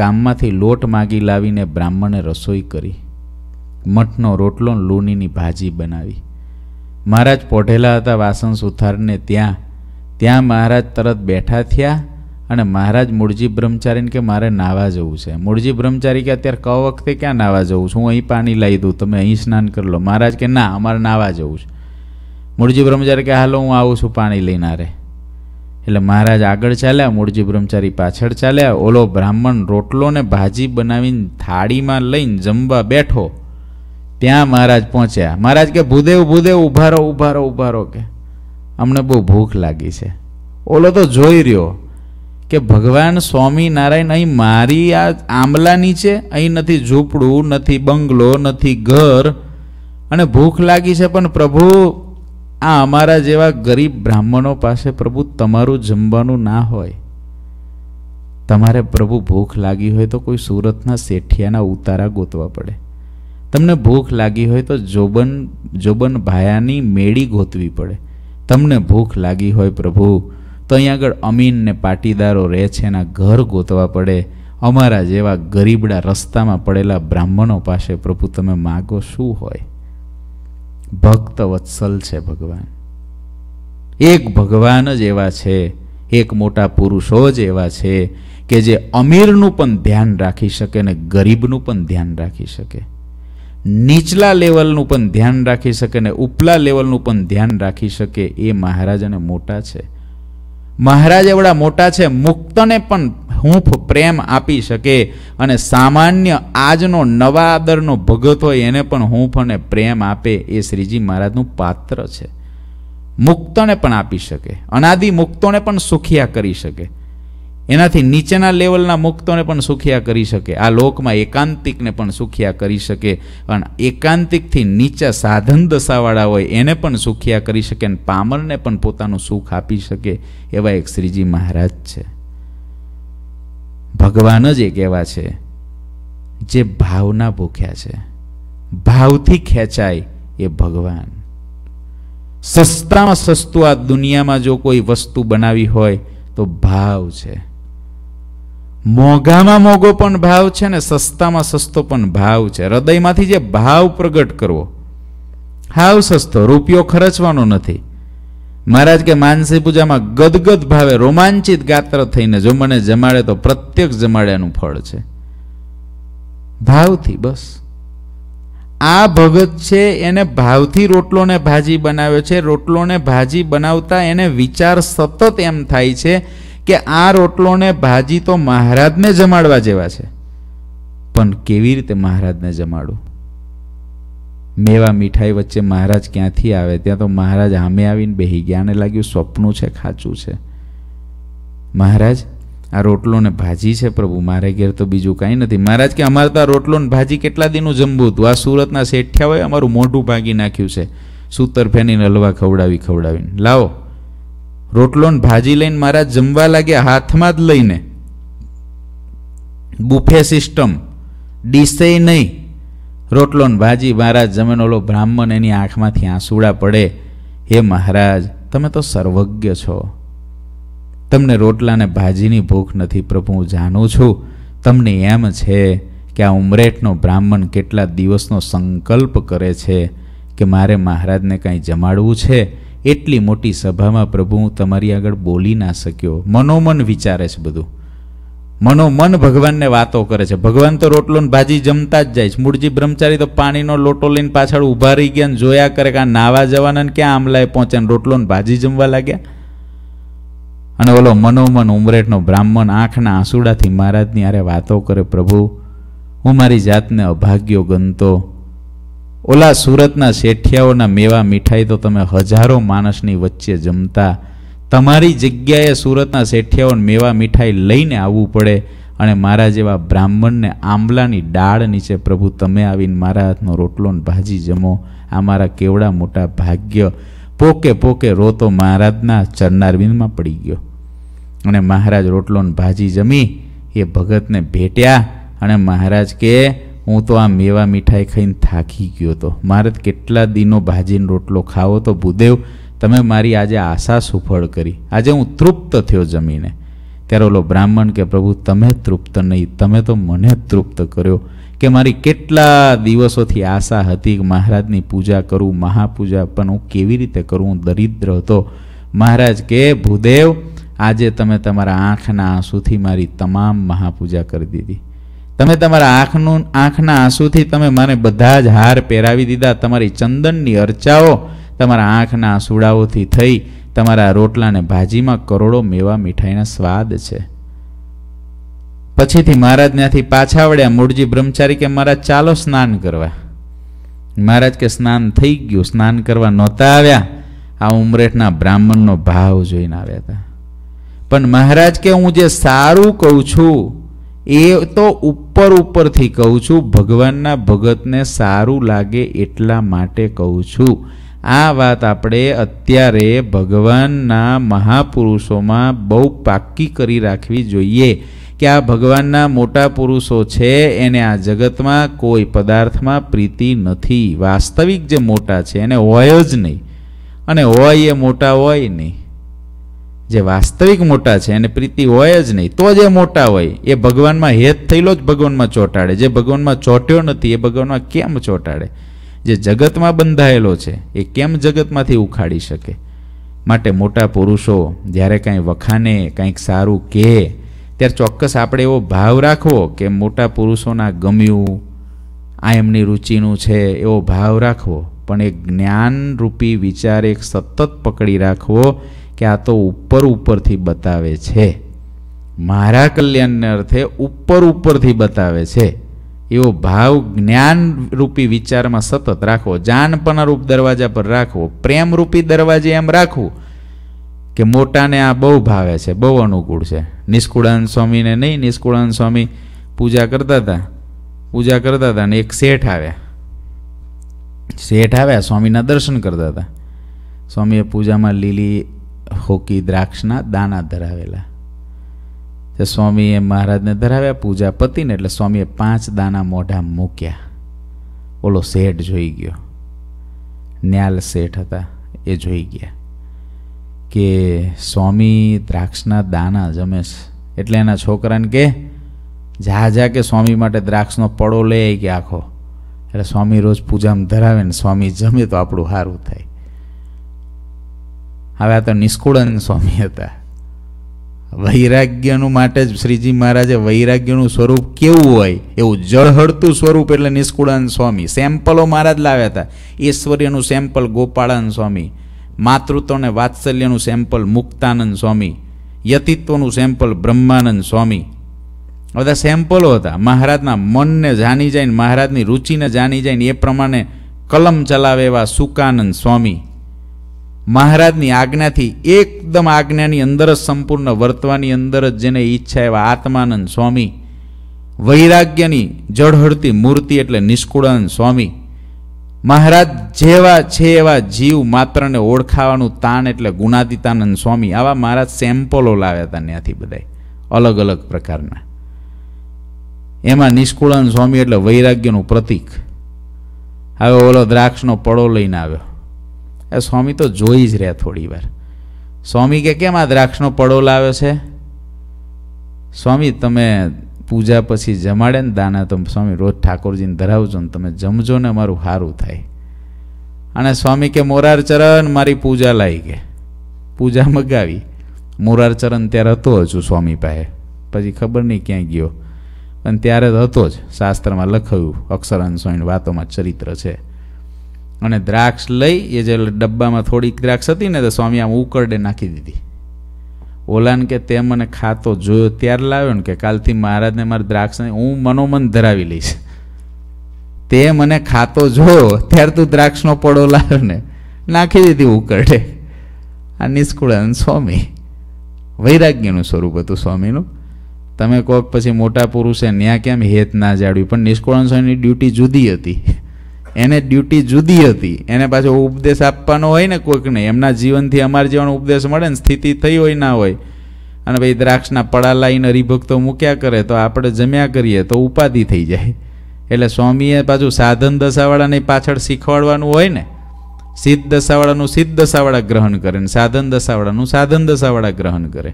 ગામમાંથી લોટ માગી લાવીને બ્રાહ્મણે રસોઈ કરી મઠનો રોટલો લૂણીની ભાજી બનાવી મહારાજ પોઢેલા હતા વાસણ સુથારને ત્યાં ત્યાં મહારાજ તરત બેઠા થયા અને મહારાજ મૂળજી બ્રહ્મચારીને કે મારે નાવા જવું છે મૂળજી બ્રહ્મચારી કે અત્યારે કવ વખતે ક્યાં નાવા જવું છું હું અહીં પાણી લાવી દઉં તમે અહીં સ્નાન કરી લો મહારાજ કે ના અમારે નાવા જવું છે મૂળજી બ્રહ્મચારી કે હાલો હું આવું છું પાણી લઈને રે એટલે મહારાજ આગળ ચાલ્યા મૂળજી બ્રહ્મચારી પાછળ ચાલ્યા ઓલો બ્રાહ્મણ રોટલોને ભાજી બનાવીને થાળીમાં લઈને જમવા બેઠો ત્યાં મહારાજ પહોંચ્યા મહારાજ કે ભૂદેવ ભૂદેવ ઉભારો ઉભારો ઉભારો કે અમને બહુ ભૂખ લાગી છે ઓલો તો જોઈ રહ્યો કે ભગવાન સ્વામિનારાયણ અહીં મારી આ આંબલાની છે અહીં નથી ઝૂંપડું નથી બંગલો નથી ઘર અને ભૂખ લાગી છે પણ પ્રભુ આ અમારા જેવા ગરીબ બ્રાહ્મણો પાસે પ્રભુ તમારું જમવાનું ના હોય તમારે પ્રભુ ભૂખ લાગી હોય તો કોઈ સુરતના શેઠિયાના ઉતારા ગોતવા પડે તમને ભૂખ લાગી હોય તો જોબન જોબન ભાયાની મેળી ગોતવી પડે તમને ભૂખ લાગી હોય પ્રભુ તો અહીં આગળ અમીનને પાટીદારો રહે છે એના ઘર ગોતવા પડે અમારા જેવા ગરીબડા રસ્તામાં પડેલા બ્રાહ્મણો પાસે પ્રભુ તમે માગો શું હોય ભક્ત વત્સલ છે ભગવાન એક ભગવાન જ એવા છે એક મોટા પુરુષો જ એવા છે કે જે અમીરનું પણ ધ્યાન રાખી શકે ને ગરીબનું પણ ધ્યાન રાખી શકે નીચલા લેવલનું પણ ધ્યાન રાખી શકે ને ઉપલા લેવલનું પણ ધ્યાન રાખી શકે એ મહારાજ અને મોટા છે મહારાજ એવડા મોટા છે મુક્તને પણ હૂંફ પ્રેમ આપી શકે અને સામાન્ય આજનો નવા આદરનો ભગત હોય એને પણ હૂંફ અને પ્રેમ આપે એ શ્રીજી મહારાજનું પાત્ર છે મુક્તને પણ આપી શકે અનાદિ મુક્તોને પણ સુખિયા કરી શકે એનાથી નીચેના લેવલના મુક્તોને પણ સુખિયા કરી શકે આ લોકમાં એકાંતિકને પણ સુખિયા કરી શકે અને એકાંતિકથી નીચા સાધન દશાવાળા હોય એને પણ સુખિયા કરી શકે અને પામરને પણ પોતાનું સુખ આપી શકે એવા એક શ્રીજી મહારાજ છે ભગવાન જ એક એવા છે જે ભાવના ભૂખ્યા છે ભાવથી ખેંચાય એ ભગવાન સસ્તામાં સસ્તું આ દુનિયામાં જો કોઈ વસ્તુ બનાવી હોય તો ભાવ છે મોંઘામાં મોંઘો પણ ભાવ છે ને સસ્તામાં સસ્તો પણ ભાવ છે હૃદયમાંથી જે ભાવ પ્રગટ કરવો હાવ સસ્તો રૂપિયો ખર્ચવાનો નથી મહારાજ કે માનસી પૂજામાં ગદગદ ભાવે રોમાંચિત ગાત્ર થઈને જો મને જમાડે તો પ્રત્યક્ષ જમાડ્યાનું ફળ છે ભાવથી બસ આ ભગત છે એને ભાવથી રોટલોને ભાજી બનાવ્યો છે રોટલોને ભાજી બનાવતા એને વિચાર સતત એમ થાય છે કે આ રોટલોને ભાજી તો મહારાજને જમાડવા જેવા છે પણ કેવી રીતે મહારાજને જમાડું મેવા મીઠાઈ વચ્ચે મહારાજ ક્યાંથી આવે ત્યાં તો મહારાજ આમે આવીને બેહી ગયા અને લાગ્યું સ્વપ્નું છે ખાચું છે મહારાજ આ રોટલોને ભાજી છે પ્રભુ મારે ઘેર તો બીજું કાંઈ નથી મહારાજ કે અમારે તો આ રોટલોને ભાજી કેટલા દિનનું જમવું હતું આ સુરતના શેઠિયા હોય અમારું મોઢું ભાગી નાખ્યું છે સૂતર ફેનીને હલવા ખવડાવી ખવડાવીને લાવો રોટલોન ભાજી લઈને મારા જમવા લાગ્યા હાથમાં જ લઈને બુફે સિસ્ટમ ડીસે નહીં રોટલોન ભાજી મહારાજ જમે બ્રાહ્મણ એની આંખમાંથી આંસુડા પડે હે મહારાજ તમે તો સર્વજ્ઞ છો તમને રોટલાને ભાજીની ભૂખ નથી પ્રભુ હું જાણું છું તમને એમ છે કે આ ઉમરેઠનો બ્રાહ્મણ કેટલા દિવસનો સંકલ્પ કરે છે કે મારે મહારાજને કાંઈ જમાડવું છે એટલી મોટી સભામાં પ્રભુ હું તમારી આગળ બોલી ના શક્યો મનોમન વિચારે છે બધું મનોમન ભગવાનને વાતો કરે છે ભગવાન તો રોટલો ભાજી જમતા જ જાય છે મૂળજી બ્રહ્મચારી તો પાણીનો લોટો લઈને પાછળ ઊભા રહી ગયા ને જોયા કરે કે આ નાવા જવાના ને ક્યાં આમલાએ પહોંચે ને રોટલો ભાજી જમવા લાગ્યા અને ઓલો મનોમન ઉમરેઠનો બ્રાહ્મણ આંખના આંસુડાથી મહારાજની આરે વાતો કરે પ્રભુ હું મારી જાતને અભાગ્યો ગમતો ઓલા સુરતના શેઠિયાઓના મેવા મીઠાઈ તો તમે હજારો માણસની વચ્ચે જમતા તમારી જગ્યાએ સુરતના શેઠિયાઓને મેવા મીઠાઈ લઈને આવવું પડે અને મારા જેવા બ્રાહ્મણને આંબલાની ડાળ નીચે પ્રભુ તમે આવીને મારા હાથનો રોટલો ભાજી જમો આ મારા કેવડા મોટા ભાગ્ય પોકે પોકે રોતો મહારાજના ચરનારવિંદમાં પડી ગયો અને મહારાજ રોટલો ભાજી જમી એ ભગતને ભેટ્યા અને મહારાજ કે હું તો આ મેવા મીઠાઈ ખાઈને થાકી ગયો હતો મારે કેટલા દિનો ભાજીનો રોટલો ખાવો તો ભૂદેવ તમે મારી આજે આશા સુફળ કરી આજે હું તૃપ્ત થયો જમીને ત્યારે ઓલો બ્રાહ્મણ કે પ્રભુ તમે તૃપ્ત નહીં તમે તો મને તૃપ્ત કર્યો કે મારી કેટલા દિવસોથી આશા હતી કે મહારાજની પૂજા કરું મહાપૂજા પણ હું કેવી રીતે કરું હું દરિદ્ર હતો મહારાજ કે ભૂદેવ આજે તમે તમારા આંખના આંસુથી મારી તમામ મહાપૂજા કરી દીધી તમે તમારા આંખનું આંખના આંસુથી તમે મને બધા જ હાર પહેરાવી દીધા તમારી ચંદનની અર્ચાઓ તમારા આંખના આંસુડાઓથી થઈ તમારા રોટલાને ભાજીમાં કરોડો મેવા મીઠાઈના સ્વાદ છે પછીથી મહારાજ ત્યાંથી પાછા વળ્યા મૂળજી બ્રહ્મચારી કે મહારાજ ચાલો સ્નાન કરવા મહારાજ કે સ્નાન થઈ ગયું સ્નાન કરવા નહોતા આવ્યા આ ઉમરેઠના બ્રાહ્મણનો ભાવ જોઈને આવ્યા હતા પણ મહારાજ કે હું જે સારું કહું છું એ તો ઉપર ઉપરથી કહું છું ભગવાનના ભગતને સારું લાગે એટલા માટે કહું છું આ વાત આપણે અત્યારે ભગવાનના મહાપુરુષોમાં બહુ પાક્કી કરી રાખવી જોઈએ કે આ ભગવાનના મોટા પુરુષો છે એને આ જગતમાં કોઈ પદાર્થમાં પ્રીતિ નથી વાસ્તવિક જે મોટા છે એને હોય જ નહીં અને હોય એ મોટા હોય નહીં જે વાસ્તવિક મોટા છે એને પ્રીતિ હોય જ નહીં તો જે મોટા હોય એ ભગવાનમાં હેત થયેલો જ ભગવાનમાં ચોંટાડે જે ભગવાનમાં ચોંટ્યો નથી એ ભગવાનમાં કેમ ચોંટાડે જે જગતમાં બંધાયેલો છે એ કેમ જગતમાંથી ઉખાડી શકે માટે મોટા પુરુષો જ્યારે કાંઈ વખાને કાંઈક સારું કહે ત્યારે ચોક્કસ આપણે એવો ભાવ રાખવો કે મોટા પુરુષોના ગમ્યું આ એમની રુચિનું છે એવો ભાવ રાખવો પણ એક જ્ઞાનરૂપી વિચાર એક સતત પકડી રાખવો કે આ તો ઉપર ઉપરથી બતાવે છે મારા કલ્યાણને અર્થે ઉપર ઉપરથી બતાવે છે એવો ભાવ જ્ઞાનરૂપી વિચારમાં સતત રાખવો જાનપનારૂપ દરવાજા પર રાખવો પ્રેમરૂપી દરવાજે એમ રાખવું કે મોટાને આ બહુ ભાવે છે બહુ અનુકૂળ છે નિષ્કુળાનંદ સ્વામીને નહીં નિષ્કુળાનંદ સ્વામી પૂજા કરતા હતા પૂજા કરતા હતા અને એક શેઠ આવ્યા શેઠ આવ્યા સ્વામીના દર્શન કરતા હતા સ્વામીએ પૂજામાં લીલી હોકી દ્રાક્ષના દાણા ધરાવેલા તે સ્વામીએ મહારાજને ધરાવ્યા પૂજા પતિને એટલે સ્વામીએ પાંચ દાણા મોઢા મૂક્યા ઓલો શેઠ જોઈ ગયો ન્યાલ શેઠ હતા એ જોઈ ગયા કે સ્વામી દ્રાક્ષના દાણા જમેશ એટલે એના છોકરાને કે જા જા કે સ્વામી માટે દ્રાક્ષનો પડો લે કે આખો એટલે સ્વામી રોજ પૂજામાં ધરાવે ને સ્વામી જમે તો આપણું સારું થાય હવે આ તો નિષ્કુળન સ્વામી હતા વૈરાગ્યનું માટે જ શ્રીજી મહારાજે વૈરાગ્યનું સ્વરૂપ કેવું હોય એવું જળહળતું સ્વરૂપ એટલે નિષ્કુળાન સ્વામી સેમ્પલો મહારાજ લાવ્યા હતા ઐશ્વર્યનું સેમ્પલ ગોપાળાન સ્વામી માતૃત્વને વાત્સલ્યનું સેમ્પલ મુક્તાનંદ સ્વામી યતિત્વનું સેમ્પલ બ્રહ્માનંદ સ્વામી બધા સેમ્પલો હતા મહારાજના મનને જાણી જઈને મહારાજની રુચિને જાણી જઈને એ પ્રમાણે કલમ ચલાવે એવા સુકાનંદ સ્વામી મહારાજની આજ્ઞાથી એકદમ આજ્ઞાની અંદર જ સંપૂર્ણ વર્તવાની અંદર જ જેને ઈચ્છા એવા આત્માનંદ સ્વામી વૈરાગ્યની જળહળતી મૂર્તિ એટલે નિષ્કુળાનંદ સ્વામી મહારાજ જેવા છે એવા જીવ માત્રને ઓળખાવાનું તાણ એટલે ગુણાતીતાનંદ સ્વામી આવા મહારાજ સેમ્પલો લાવ્યા હતા ત્યાંથી બધાય અલગ અલગ પ્રકારના એમાં નિષ્કુળાનંદ સ્વામી એટલે વૈરાગ્યનું પ્રતીક હવે ઓલો દ્રાક્ષનો પડો લઈને આવ્યો એ સ્વામી તો જોઈ જ રહ્યા થોડી વાર સ્વામી કે કેમ આ દ્રાક્ષનો પડો લાવે છે સ્વામી તમે પૂજા પછી જમાડે ને દાના તો સ્વામી રોજ ઠાકોરજીને ધરાવજો ને તમે જમજો ને મારું સારું થાય અને સ્વામી કે મોરારચરણ મારી પૂજા લાવી કે પૂજા મગાવી મોરારચરણ ત્યારે હતો હજુ સ્વામી પાસે પછી ખબર નહીં ક્યાં ગયો પણ ત્યારે હતો જ શાસ્ત્રમાં લખાયું અક્ષરાન સ્વામી વાતોમાં ચરિત્ર છે અને દ્રાક્ષ લઈ એ જે ડબ્બામાં થોડીક દ્રાક્ષ હતી ને તો સ્વામી આમ ઉકરડે નાખી દીધી ઓલાને કે તે મને ખાતો જોયો ત્યારે લાવ્યો ને કે કાલથી મહારાજને મારા દ્રાક્ષને હું મનોમન ધરાવી લઈશ તે મને ખાતો જોયો ત્યારે તું દ્રાક્ષનો પડો લાવ્યો ને નાખી દીધી ઉકરડે આ નિષ્કુળાનંદ સ્વામી વૈરાગ્યનું સ્વરૂપ હતું સ્વામીનું તમે કોક પછી મોટા પુરુષે ન્યા કેમ હેત ના જાળવી પણ નિષ્કુળાનંદ સ્વામીની ડ્યુટી જુદી હતી એને ડ્યુટી જુદી હતી એને પાછો ઉપદેશ આપવાનો હોય ને કોઈકને એમના જીવનથી અમારા જેવાનો ઉપદેશ મળે ને સ્થિતિ થઈ હોય ના હોય અને ભાઈ દ્રાક્ષના પડા લાવીને હરિભક્તો મૂક્યા કરે તો આપણે જમ્યા કરીએ તો ઉપાધિ થઈ જાય એટલે સ્વામીએ પાછું સાધન દશાવાળાને પાછળ શીખવાડવાનું હોય ને સિદ્ધ દશાવાળાનું સિદ્ધ દશાવાળા ગ્રહણ કરે ને સાધન દશાવાળાનું સાધન દશાવાળા ગ્રહણ કરે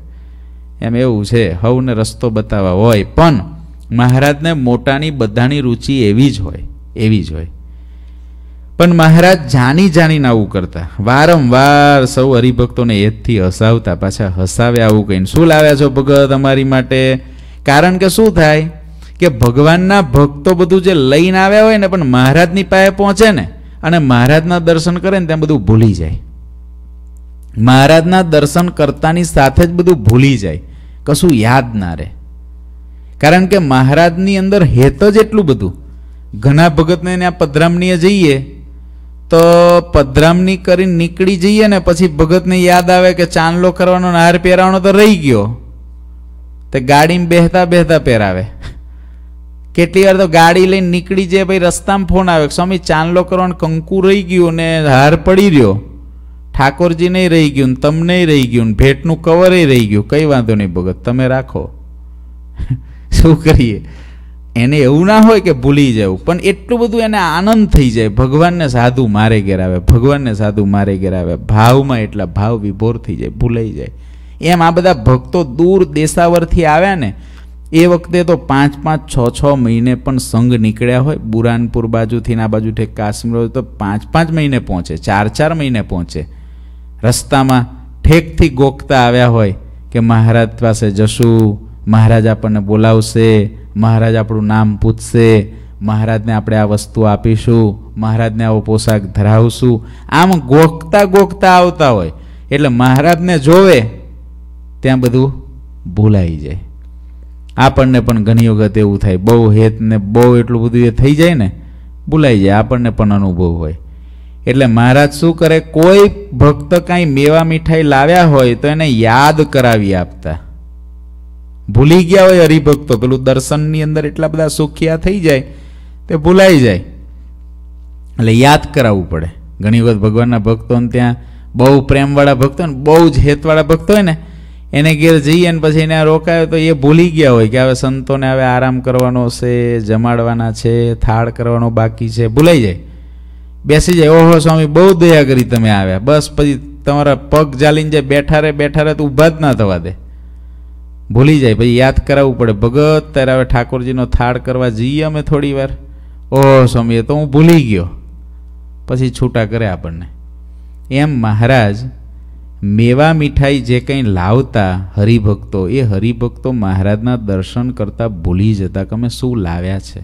એમ એવું છે હવને રસ્તો બતાવવા હોય પણ મહારાજને મોટાની બધાની રુચિ એવી જ હોય એવી જ હોય પણ મહારાજ જાણી જાણીને આવું કરતા વારંવાર સૌ હરિભક્તોને એજથી હસાવતા પાછા હસાવે આવું કહીને શું લાવ્યા છો ભગત અમારી માટે કારણ કે શું થાય કે ભગવાનના ભક્તો બધું જે લઈને આવ્યા હોય ને પણ મહારાજની પાસે પહોંચે ને અને મહારાજના દર્શન કરે ને ત્યાં બધું ભૂલી જાય મહારાજના દર્શન કરતાની સાથે જ બધું ભૂલી જાય કશું યાદ ના રહે કારણ કે મહારાજની અંદર હેત જ એટલું બધું ઘણા ભગતને આ પધરામણીએ જઈએ તો પધરામણી કરીને નીકળી જઈએ ને પછી ભગતને યાદ આવે કે ચાંદલો કરવાનો હાર પહેરાવાનો તો રહી ગયો તે ગાડીમાં બેહતા બેહતા પહેરાવે કેટલી વાર તો ગાડી લઈને નીકળી જાય ભાઈ રસ્તામાં ફોન આવે સ્વામી ચાંદલો કરવાનો કંકુ રહી ગયું ને હાર પડી રહ્યો ઠાકોરજી નહીં રહી ગયું ને તમને રહી ગયું ને ભેટનું કવરે રહી ગયું કંઈ વાંધો નહીં ભગત તમે રાખો શું કરીએ એને એવું ના હોય કે ભૂલી જવું પણ એટલું બધું એને આનંદ થઈ જાય ભગવાનને સાધુ મારે ઘેરાવે ભગવાનને સાધુ મારે ઘેરાવે ભાવમાં એટલા ભાવ વિભોર થઈ જાય ભૂલાઈ જાય એમ આ બધા ભક્તો દૂર દેશાવરથી આવ્યા ને એ વખતે તો પાંચ પાંચ છ છ મહિને પણ સંઘ નીકળ્યા હોય બુરાનપુર બાજુથી આ બાજુ ઠેક કાશ્મીર તો પાંચ પાંચ મહિને પહોંચે ચાર ચાર મહિને પહોંચે રસ્તામાં ઠેકથી ગોખતા આવ્યા હોય કે મહારાજ પાસે જશું મહારાજ આપણને બોલાવશે મહારાજ આપણું નામ પૂછશે મહારાજને આપણે આ વસ્તુ આપીશું મહારાજને આવો પોશાક ધરાવશું આમ ગોખતા ગોખતા આવતા હોય એટલે મહારાજને જોવે ત્યાં બધું ભૂલાઈ જાય આપણને પણ ઘણી વખત એવું થાય બહુ હેતને બહુ એટલું બધું એ થઈ જાય ને ભૂલાઈ જાય આપણને પણ અનુભવ હોય એટલે મહારાજ શું કરે કોઈ ભક્ત કાંઈ મેવા મીઠાઈ લાવ્યા હોય તો એને યાદ કરાવી આપતા ભૂલી ગયા હોય હરિભક્તો પેલું દર્શનની અંદર એટલા બધા સુખિયા થઈ જાય તે ભૂલાઈ જાય એટલે યાદ કરાવવું પડે ઘણી વખત ભગવાનના ભક્તોને ત્યાં બહુ પ્રેમવાળા ભક્તો ને બહુ જ હેતવાળા ભક્તો હોય ને એને ઘેર જઈએ ને પછી એને આ રોકાયો તો એ ભૂલી ગયા હોય કે હવે સંતોને હવે આરામ કરવાનો છે જમાડવાના છે થાળ કરવાનો બાકી છે ભૂલાઈ જાય બેસી જાય ઓહો સ્વામી બહુ દયા કરી તમે આવ્યા બસ પછી તમારા પગ જાલીને જે બેઠા રે બેઠા રે તો ઊભા જ ના થવા દે ભૂલી જાય પછી યાદ કરાવવું પડે ભગત ત્યારે હવે ઠાકોરજીનો થાળ કરવા જઈએ અમે થોડી વાર ઓહ સ્વામી તો હું ભૂલી ગયો પછી છૂટા કરે આપણને એમ મહારાજ મેવા મીઠાઈ જે કંઈ લાવતા હરિભક્તો એ હરિભક્તો મહારાજના દર્શન કરતાં ભૂલી જતા કે અમે શું લાવ્યા છે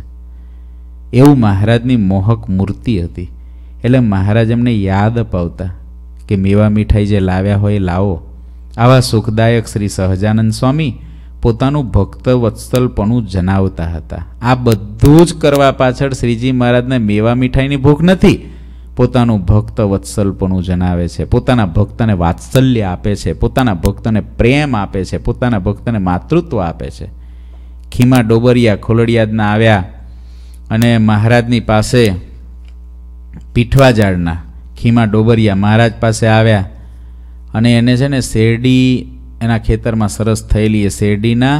એવું મહારાજની મોહક મૂર્તિ હતી એટલે મહારાજ એમને યાદ અપાવતા કે મેવા મીઠાઈ જે લાવ્યા હોય એ લાવો આવા સુખદાયક શ્રી સહજાનંદ સ્વામી પોતાનું ભક્ત વત્સલપણું જણાવતા હતા આ બધું જ કરવા પાછળ શ્રીજી મહારાજને મેવા મીઠાઈની ભૂખ નથી પોતાનું ભક્ત વત્સલપણું જણાવે છે પોતાના ભક્તને વાત્સલ્ય આપે છે પોતાના ભક્તને પ્રેમ આપે છે પોતાના ભક્તને માતૃત્વ આપે છે ખીમા ડોબરિયા ખોલડિયાદના આવ્યા અને મહારાજની પાસે પીઠવાજાળના ખીમા ડોબરિયા મહારાજ પાસે આવ્યા અને એને છે ને શેરડી એના ખેતરમાં સરસ થયેલી એ શેરડીના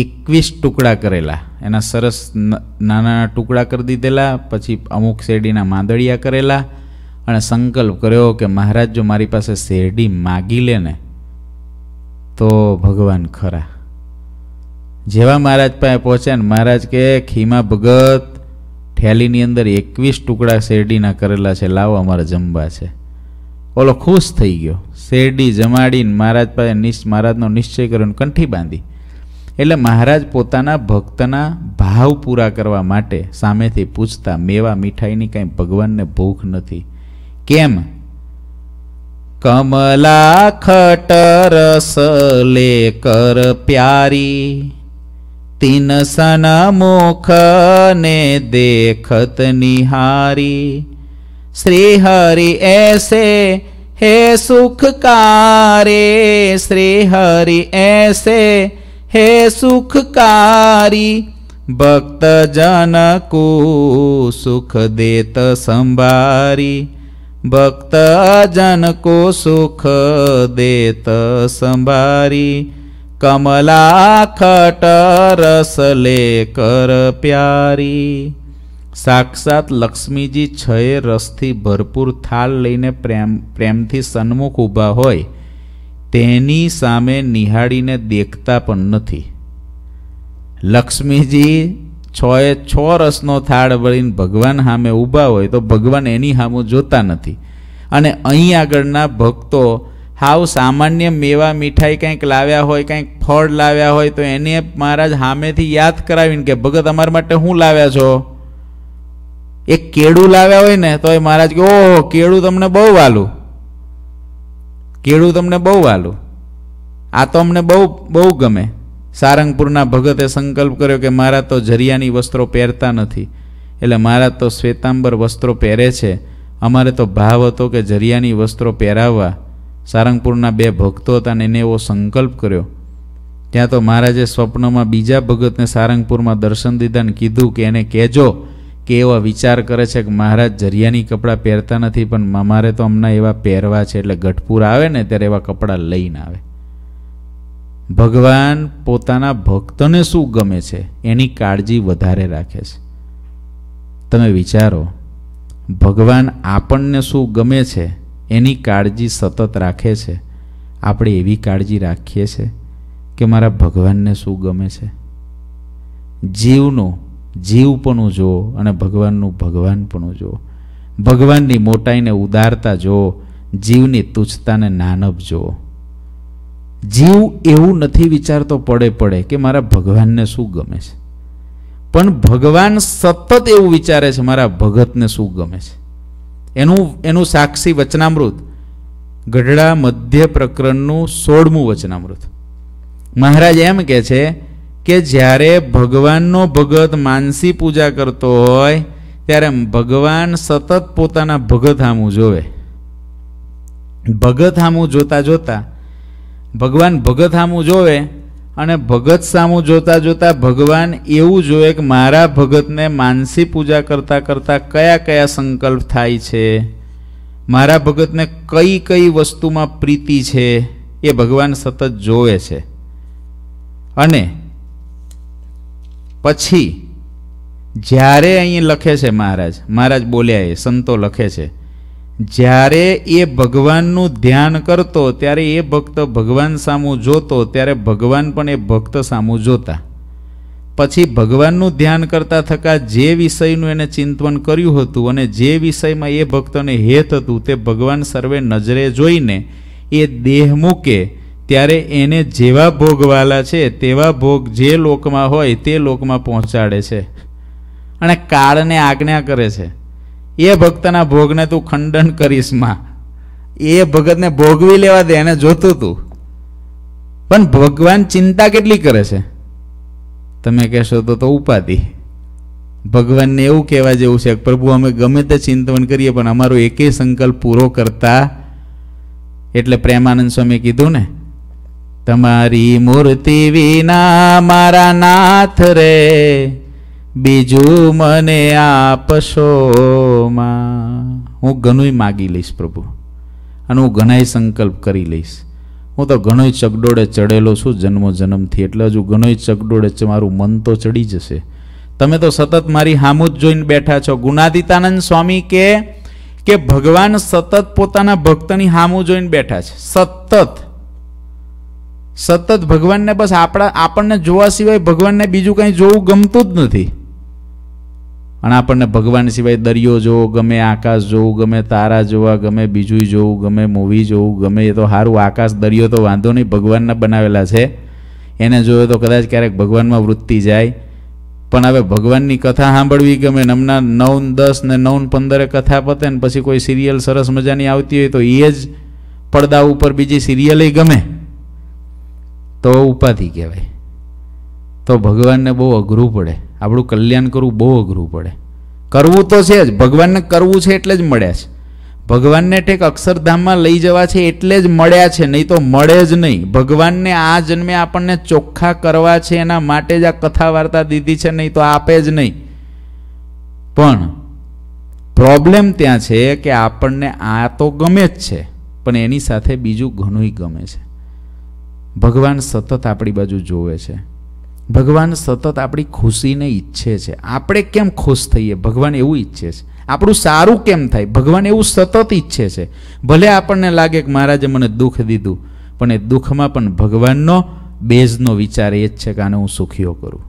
એકવીસ ટુકડા કરેલા એના સરસ નાના ટુકડા કરી દીધેલા પછી અમુક શેરડીના માંદળિયા કરેલા અને સંકલ્પ કર્યો કે મહારાજ જો મારી પાસે શેરડી માગી લે ને તો ભગવાન ખરા જેવા મહારાજ પાસે પહોંચ્યા ને મહારાજ કે ખીમા ભગત થેલીની અંદર એકવીસ ટુકડા શેરડીના કરેલા છે લાવો અમારા જમવા છે ઓલો ખુશ થઈ ગયો શેરડી જમાડીને મહારાજ પાસે નિશ મહારાજનો નિશ્ચય કર્યો કંઠી બાંધી એટલે મહારાજ પોતાના ભક્તના ભાવ પૂરા કરવા માટે સામેથી પૂછતા મેવા મીઠાઈની કાંઈ ભગવાનને ભૂખ નથી કેમ કમલા ખટ રસ કર પ્યારી તિનસન મુખ ને દેખત નિહારી श्री हरि ऐसे हे सुखकारे श्री हरि ऐसे हे सुखकारी भक्त जन को सुख देत संभारी भक्त जन को सुख देत संभारी कमला खट रस कर प्यारी સાક્ષાત લક્ષ્મીજી છએ રસથી ભરપૂર થાળ લઈને પ્રેમ પ્રેમથી સન્મુખ ઊભા હોય તેની સામે નિહાળીને દેખતા પણ નથી લક્ષ્મીજી છએ છ રસનો થાળ વળીને ભગવાન સામે ઊભા હોય તો ભગવાન એની સામે જોતા નથી અને અહીં આગળના ભક્તો હાવ સામાન્ય મેવા મીઠાઈ કંઈક લાવ્યા હોય કંઈક ફળ લાવ્યા હોય તો એને મહારાજ સામેથી યાદ કરાવીને કે ભગત અમારા માટે હું લાવ્યા છો એક કેળું લાવ્યા હોય ને તો એ મહારાજ કે ઓહો કેળું તમને બહુ વાલું કેળું તમને બહુ વાલું આ તો અમને બહુ બહુ ગમે સારંગપુરના ભગતે સંકલ્પ કર્યો કે મારા તો જરિયાની વસ્ત્રો પહેરતા નથી એટલે મારા તો શ્વેતાંબર વસ્ત્રો પહેરે છે અમારે તો ભાવ હતો કે જરિયાની વસ્ત્રો પહેરાવવા સારંગપુરના બે ભક્તો હતા અને એને એવો સંકલ્પ કર્યો ત્યાં તો મહારાજે સ્વપ્નમાં બીજા ભગતને સારંગપુરમાં દર્શન દીધા અને કીધું કે એને કહેજો કે એવો વિચાર કરે છે કે મહારાજ જરિયાની કપડાં પહેરતા નથી પણ અમારે તો હમણાં એવા પહેરવા છે એટલે ગઢપુર આવે ને ત્યારે એવા કપડાં લઈને આવે ભગવાન પોતાના ભક્તને શું ગમે છે એની કાળજી વધારે રાખે છે તમે વિચારો ભગવાન આપણને શું ગમે છે એની કાળજી સતત રાખે છે આપણે એવી કાળજી રાખીએ છીએ કે મારા ભગવાનને શું ગમે છે જીવનું જીવપણું જો અને ભગવાનનું ભગવાનપણું જો ભગવાનની મોટાઈને ઉદારતા જો જીવની તુચ્છતાને નાનપ જો જીવ એવું નથી વિચારતો પડે પડે કે મારા ભગવાનને શું ગમે છે પણ ભગવાન સતત એવું વિચારે છે મારા ભગતને શું ગમે છે એનું એનું સાક્ષી વચનામૃત ગઢડા મધ્ય પ્રકરણનું સોળમું વચનામૃત મહારાજ એમ કહે છે કે જ્યારે ભગવાનનો ભગત માનસી પૂજા કરતો હોય ત્યારે ભગવાન સતત પોતાના ભગત હામું જોવે ભગત હામું જોતા જોતા ભગવાન ભગત હામું જોવે અને ભગત સામું જોતા જોતા ભગવાન એવું જોવે કે મારા ભગતને માનસી પૂજા કરતાં કરતાં કયા કયા સંકલ્પ થાય છે મારા ભગતને કઈ કઈ વસ્તુમાં પ્રીતિ છે એ ભગવાન સતત જોવે છે અને પછી જ્યારે અહીં લખે છે મહારાજ મહારાજ બોલ્યા એ સંતો લખે છે જ્યારે એ ભગવાનનું ધ્યાન કરતો ત્યારે એ ભક્ત ભગવાન સામું જોતો ત્યારે ભગવાન પણ એ ભક્ત સામું જોતા પછી ભગવાનનું ધ્યાન કરતા થકા જે વિષયનું એને ચિંતન કર્યું હતું અને જે વિષયમાં એ ભક્તને હેત હતું તે ભગવાન સર્વે નજરે જોઈને એ દેહ મૂકે ત્યારે એને જેવા ભોગવાલા છે તેવા ભોગ જે લોકમાં હોય તે લોકમાં પહોંચાડે છે અને કાળને આજ્ઞા કરે છે એ ભક્તના ભોગને તું ખંડન કરીશ માં એ ભગતને ભોગવી લેવા દે એને જોતું તું પણ ભગવાન ચિંતા કેટલી કરે છે તમે કહેશો તો તો ઉપાધિ ભગવાનને એવું કહેવા જેવું છે પ્રભુ અમે ગમે તે ચિંતવન કરીએ પણ અમારો એકે સંકલ્પ પૂરો કરતા એટલે પ્રેમાનંદ સ્વામી કીધું ને તમારી મૂર્તિ વિના મારા નાથ રે બીજું મને આપશો માં હું ઘણું માગી લઈશ પ્રભુ અને હું ઘણાય સંકલ્પ કરી લઈશ હું તો ઘણોય ચગડોળે ચડેલો છું જન્મો જન્મથી એટલે હજુ ઘણોય ચગડોળે મારું મન તો ચડી જશે તમે તો સતત મારી હામુ જ જોઈને બેઠા છો ગુનાદિતાનંદ સ્વામી કે કે ભગવાન સતત પોતાના ભક્તની હામુ જોઈને બેઠા છે સતત સતત ભગવાનને બસ આપણા આપણને જોવા સિવાય ભગવાનને બીજું કંઈ જોવું ગમતું જ નથી અને આપણને ભગવાન સિવાય દરિયો જોવો ગમે આકાશ જોવું ગમે તારા જોવા ગમે બીજું જોવું ગમે મૂવી જોવું ગમે એ તો સારું આકાશ દરિયો તો વાંધો નહીં ભગવાનના બનાવેલા છે એને જોયો તો કદાચ ક્યારેક ભગવાનમાં વૃત્તિ જાય પણ હવે ભગવાનની કથા સાંભળવી ગમે નમના નવ દસ ને નવ પંદરે કથા પતે ને પછી કોઈ સિરિયલ સરસ મજાની આવતી હોય તો એ જ પડદા ઉપર બીજી સિરિયલે ગમે તો ઉપાધિ કહેવાય તો ભગવાનને બહુ અઘરું પડે આપણું કલ્યાણ કરવું બહુ અઘરું પડે કરવું તો છે જ ભગવાનને કરવું છે એટલે જ મળ્યા છે ભગવાનને ઠેક અક્ષરધામમાં લઈ જવા છે એટલે જ મળ્યા છે નહીં તો મળે જ નહીં ભગવાનને આ જન્મે આપણને ચોખ્ખા કરવા છે એના માટે જ આ કથા વાર્તા દીધી છે નહીં તો આપે જ નહીં પણ પ્રોબ્લેમ ત્યાં છે કે આપણને આ તો ગમે જ છે પણ એની સાથે બીજું ઘણું ગમે છે ભગવાન સતત આપણી બાજુ જોવે છે ભગવાન સતત આપણી ખુશીને ઈચ્છે છે આપણે કેમ ખુશ થઈએ ભગવાન એવું ઈચ્છે છે આપણું સારું કેમ થાય ભગવાન એવું સતત ઈચ્છે છે ભલે આપણને લાગે કે મહારાજે મને દુઃખ દીધું પણ એ દુઃખમાં પણ ભગવાનનો બેઝનો વિચાર એ જ છે કે આને હું સુખીઓ કરું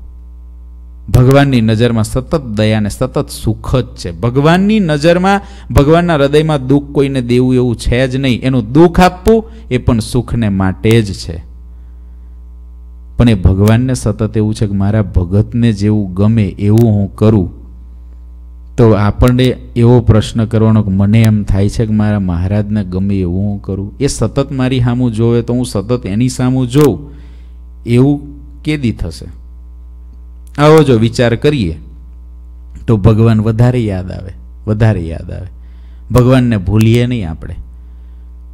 ભગવાનની નજરમાં સતત દયાને સતત સુખ જ છે ભગવાનની નજરમાં ભગવાનના હૃદયમાં દુઃખ કોઈને દેવું એવું છે જ નહીં એનું દુઃખ આપવું એ પણ સુખને માટે જ છે પણ એ ભગવાનને સતત એવું છે કે મારા ભગતને જેવું ગમે એવું હું કરું તો આપણને એવો પ્રશ્ન કરવાનો કે મને એમ થાય છે કે મારા મહારાજને ગમે એવું હું કરું એ સતત મારી સામું જોવે તો હું સતત એની સામું જોઉં એવું કેદી થશે આવો જો વિચાર કરીએ તો ભગવાન વધારે યાદ આવે વધારે યાદ આવે ભગવાનને ભૂલીએ નહીં આપણે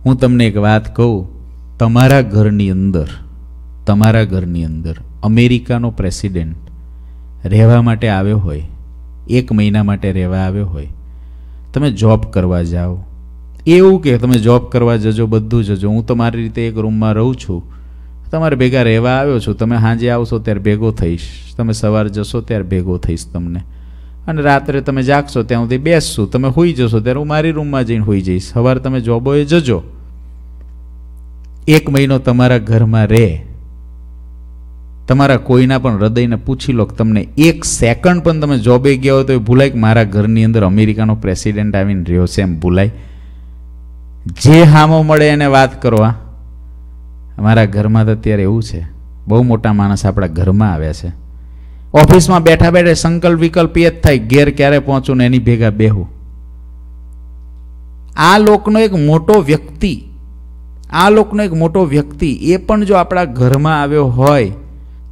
હું તમને એક વાત કહું તમારા ઘરની અંદર તમારા ઘરની અંદર અમેરિકાનો પ્રેસિડેન્ટ રહેવા માટે આવ્યો હોય એક મહિના માટે રહેવા આવ્યો હોય તમે જોબ કરવા જાઓ એવું કે તમે જોબ કરવા જજો બધું જજો હું તમારી રીતે એક રૂમમાં રહું છું તમારે ભેગા રહેવા આવ્યો છું તમે સાંજે આવશો ત્યારે ભેગો થઈશ તમે સવાર જશો ત્યારે ભેગો થઈશ તમને અને રાત્રે તમે જાગશો ત્યાં સુધી બેસશું તમે હોઈ જશો ત્યારે હું મારી રૂમમાં જઈને હોઈ જઈશ સવાર તમે જોબોએ જજો એક મહિનો તમારા ઘરમાં રહે તમારા કોઈના પણ હૃદયને પૂછી લો કે તમને એક સેકન્ડ પણ તમે જોબે ગયા હોય તો એ ભૂલાય કે મારા ઘરની અંદર અમેરિકાનો પ્રેસિડેન્ટ આવીને રહ્યો છે એમ ભૂલાય જે હામો મળે એને વાત કરવા અમારા ઘરમાં તો અત્યારે એવું છે બહુ મોટા માણસ આપણા ઘરમાં આવ્યા છે ઓફિસમાં બેઠા બેઠા સંકલ્પ વિકલ્પ એ જ થાય ઘેર ક્યારે પહોંચું ને એની ભેગા બેહું આ લોકનો એક મોટો વ્યક્તિ આ લોકનો એક મોટો વ્યક્તિ એ પણ જો આપણા ઘરમાં આવ્યો હોય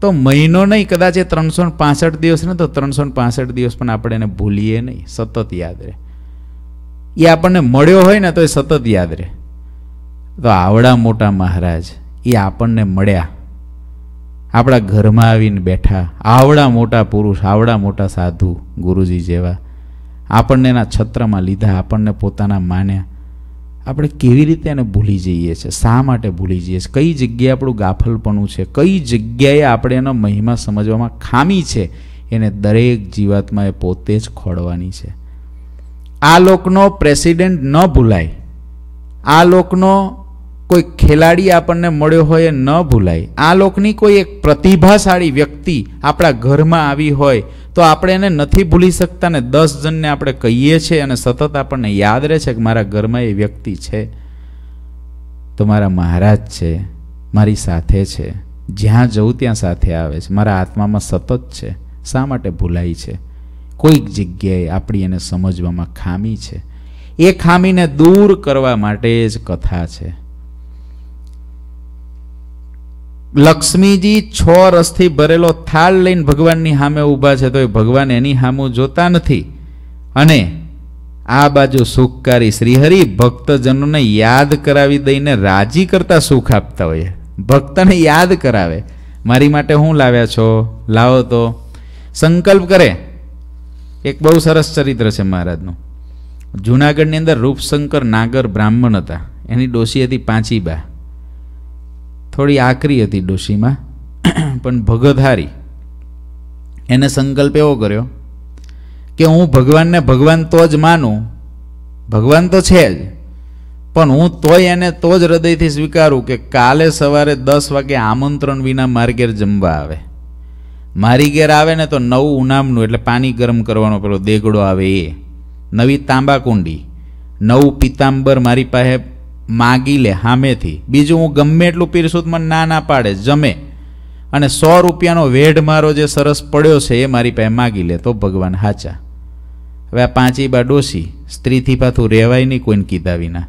તો મહિનો નહીં કદાચ એ ત્રણસો પાસઠ દિવસ ને તો ત્રણસો પાસઠ દિવસ પણ આપણે એને ભૂલીએ નહીં સતત યાદ રહે એ આપણને મળ્યો હોય ને તો એ સતત યાદ રહે તો આવડા મોટા મહારાજ એ આપણને મળ્યા આપણા ઘરમાં આવીને બેઠા આવડા મોટા પુરુષ આવડા મોટા સાધુ ગુરુજી જેવા આપણને એના છત્રમાં લીધા આપણને પોતાના માન્યા આપણે કેવી રીતે એને ભૂલી જઈએ છીએ શા માટે ભૂલી જઈએ છીએ કઈ જગ્યાએ આપણું ગાફલપણું છે કઈ જગ્યાએ આપણે એનો મહિમા સમજવામાં ખામી છે એને દરેક જીવાતમાં એ પોતે જ ખોળવાની છે આ લોકનો પ્રેસિડેન્ટ ન ભૂલાય આ લોકનો કોઈ ખેલાડી આપણને મળ્યો હોય એ ન ભૂલાય આ લોકની કોઈ એક પ્રતિભાશાળી વ્યક્તિ આપણા ઘરમાં આવી હોય તો આપણે એને નથી ભૂલી શકતા ને દસ જણને આપણે કહીએ છીએ અને સતત આપણને યાદ રહે છે કે મારા ઘરમાં એ વ્યક્તિ છે તો મારા મહારાજ છે મારી સાથે છે જ્યાં જવું ત્યાં સાથે આવે છે મારા આત્મામાં સતત છે શા માટે ભૂલાય છે કોઈક જગ્યાએ આપણી એને સમજવામાં ખામી છે એ ખામીને દૂર કરવા માટે જ કથા છે લક્ષ્મીજી છ રસથી ભરેલો થાળ લઈને ભગવાનની સામે ઊભા છે તો એ ભગવાન એની સામું જોતા નથી અને આ બાજુ સુખકારી શ્રીહરિ ભક્તજનોને યાદ કરાવી દઈને રાજી કરતા સુખ આપતા હોય ભક્તને યાદ કરાવે મારી માટે હું લાવ્યા છો લાવો તો સંકલ્પ કરે એક બહુ સરસ ચરિત્ર છે મહારાજનું જૂનાગઢની અંદર રૂપશંકર નાગર બ્રાહ્મણ હતા એની ડોશી હતી પાંચી બા થોડી આકરી હતી ડોશીમાં પણ ભગતહારી એને સંકલ્પ એવો કર્યો કે હું ભગવાનને ભગવાન તો જ માનું ભગવાન તો છે જ પણ હું તોય એને તો જ હૃદયથી સ્વીકારું કે કાલે સવારે દસ વાગે આમંત્રણ વિના મારી ઘેર જમવા આવે મારી ઘેર આવે ને તો નવું ઉનામનું એટલે પાણી ગરમ કરવાનો પેલો દેગડો આવે એ નવી તાંબા કુંડી નવું પિત્તાંબર મારી પાસે માગી લે હામેથી બીજું હું ગમે એટલું પીરસું મને ના ના પાડે જમે અને સો રૂપિયાનો વેઢ મારો જે સરસ પડ્યો છે એ મારી પાસે માગી લે તો ભગવાન હાચા હવે આ પાંચી બા ડોસી સ્ત્રીથી પાછું રહેવાય નહીં કોઈને કીધા વિના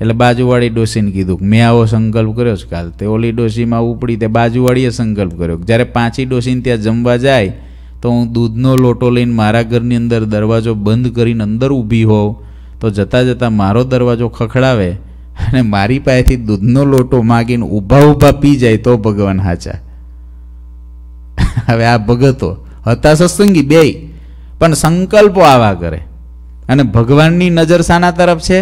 એટલે બાજુવાળી ડોસીને કીધું મેં આવો સંકલ્પ કર્યો છે કાલ તે ઓલી ડોસીમાં ઉપડી તે બાજુવાળીએ સંકલ્પ કર્યો જ્યારે પાંચી ડોસીને ત્યાં જમવા જાય તો હું દૂધનો લોટો લઈને મારા ઘરની અંદર દરવાજો બંધ કરીને અંદર ઊભી હોઉં તો જતાં જતાં મારો દરવાજો ખખડાવે અને મારી પાસેથી દૂધનો લોટો માગીને ઊભા ઊભા પી જાય તો ભગવાન હાચા હવે આ ભગતો હતા સત્સંગી બે પણ સંકલ્પો આવા કરે અને ભગવાનની નજર શાના તરફ છે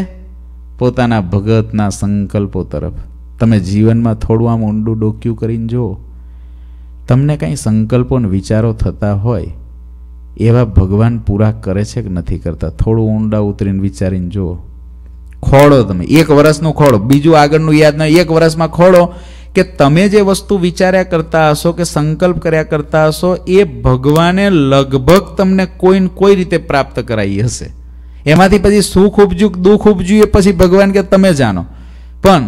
પોતાના ભગતના સંકલ્પો તરફ તમે જીવનમાં થોડું આમ ઊંડું ડોક્યું કરીને જુઓ તમને કાંઈ સંકલ્પો અને વિચારો થતા હોય એવા ભગવાન પૂરા કરે છે કે નથી કરતા થોડું ઊંડા ઉતરીને વિચારીને જુઓ ખોળો તમે એક વર્ષનું ખોળો બીજું આગળનું યાદ ન એક વર્ષમાં ખોળો કે તમે જે વસ્તુ વિચાર્યા કરતા હશો કે સંકલ્પ કર્યા કરતા હશો એ ભગવાને લગભગ તમને કોઈ કોઈ રીતે પ્રાપ્ત કરાવી હશે એમાંથી પછી સુખ ઉપજ્યું દુઃખ ઉપજ્યું એ પછી ભગવાન કે તમે જાણો પણ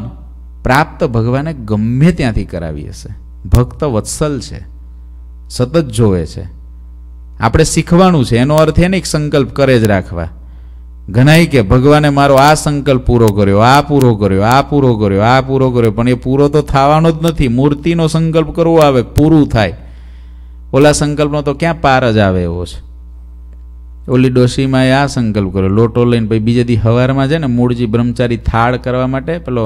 પ્રાપ્ત ભગવાને ગમે ત્યાંથી કરાવી હશે ભક્ત વત્સલ છે સતત જોવે છે આપણે શીખવાનું છે એનો અર્થ એને એક સંકલ્પ કરે જ રાખવા ઘણાય કે ભગવાને મારો આ સંકલ્પ પૂરો કર્યો આ પૂરો કર્યો આ પૂરો કર્યો આ પૂરો કર્યો પણ એ પૂરો તો થવાનો જ નથી મૂર્તિનો સંકલ્પ કરવો આવે પૂરું થાય ઓલા સંકલ્પનો તો ક્યાં પાર જ આવે એવો છે ઓલી ડોશીમાં એ આ સંકલ્પ કર્યો લોટો લઈને પછી બીજે દી હવારમાં છે ને મૂળજી બ્રહ્મચારી થાળ કરવા માટે પેલો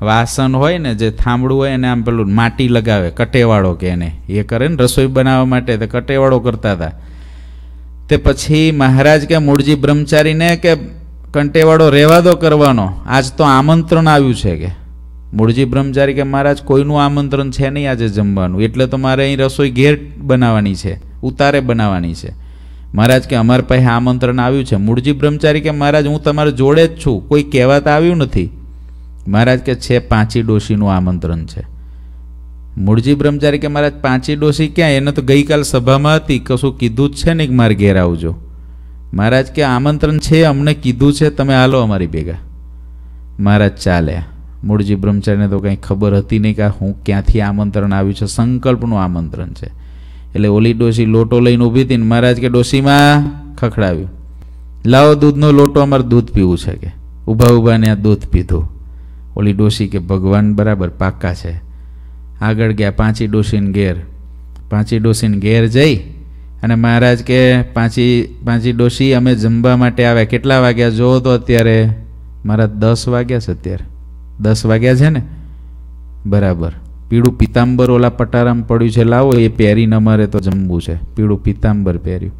વાસણ હોય ને જે થાંભળું હોય એને આમ પેલું માટી લગાવે કટેવાળો કે એને એ કરે ને રસોઈ બનાવવા માટે તે કટેવાળો કરતા હતા તે પછી મહારાજ કે મૂળજી બ્રહ્મચારીને કે કંટેવાળો રહેવા દો કરવાનો આજ તો આમંત્રણ આવ્યું છે કે મૂળજી બ્રહ્મચારી કે મહારાજ કોઈનું આમંત્રણ છે નહીં આજે જમવાનું એટલે તો મારે અહીં રસોઈ ઘેર બનાવવાની છે ઉતારે બનાવવાની છે મહારાજ કે અમારા પાસે આમંત્રણ આવ્યું છે મૂળજી બ્રહ્મચારી કે મહારાજ હું તમારા જોડે જ છું કોઈ કહેવાતા આવ્યું નથી મહારાજ કે છે પાંચી ડોશીનું આમંત્રણ છે મૂળજી બ્રહ્મચારી કે મહારાજ પાંચી ડોશી ક્યાં એને તો ગઈકાલ સભામાં હતી કશું કીધું જ છે ને કે મારે ઘેર આવજો મહારાજ કે આમંત્રણ છે અમને કીધું છે તમે હાલો અમારી ભેગા મહારાજ ચાલ્યા મૂળજી બ્રહ્મચારીને તો કંઈ ખબર હતી નહીં કે હું ક્યાંથી આમંત્રણ આવ્યું છે સંકલ્પનું આમંત્રણ છે એટલે ઓલી ડોશી લોટો લઈને ઊભી હતી ને મહારાજ કે ડોશીમાં ખખડાવ્યું લાવો દૂધનો લોટો અમારે દૂધ પીવું છે કે ઊભા ઊભાને આ દૂધ પીધું ઓલી ડોશી કે ભગવાન બરાબર પાક્કા છે આગળ ગયા પાંચી ડોશીને ઘેર પાંચી ડોશીને ઘેર જઈ અને મહારાજ કે પાંચી પાંચી ડોશી અમે જમવા માટે આવ્યા કેટલા વાગ્યા જોવો તો અત્યારે મારા દસ વાગ્યા છે અત્યારે દસ વાગ્યા છે ને બરાબર પીળું પિતાંબર ઓલા પટારામ પડ્યું છે લાવો એ પહેરીને અમારે તો જમવું છે પીળું પિતાંબર પહેર્યું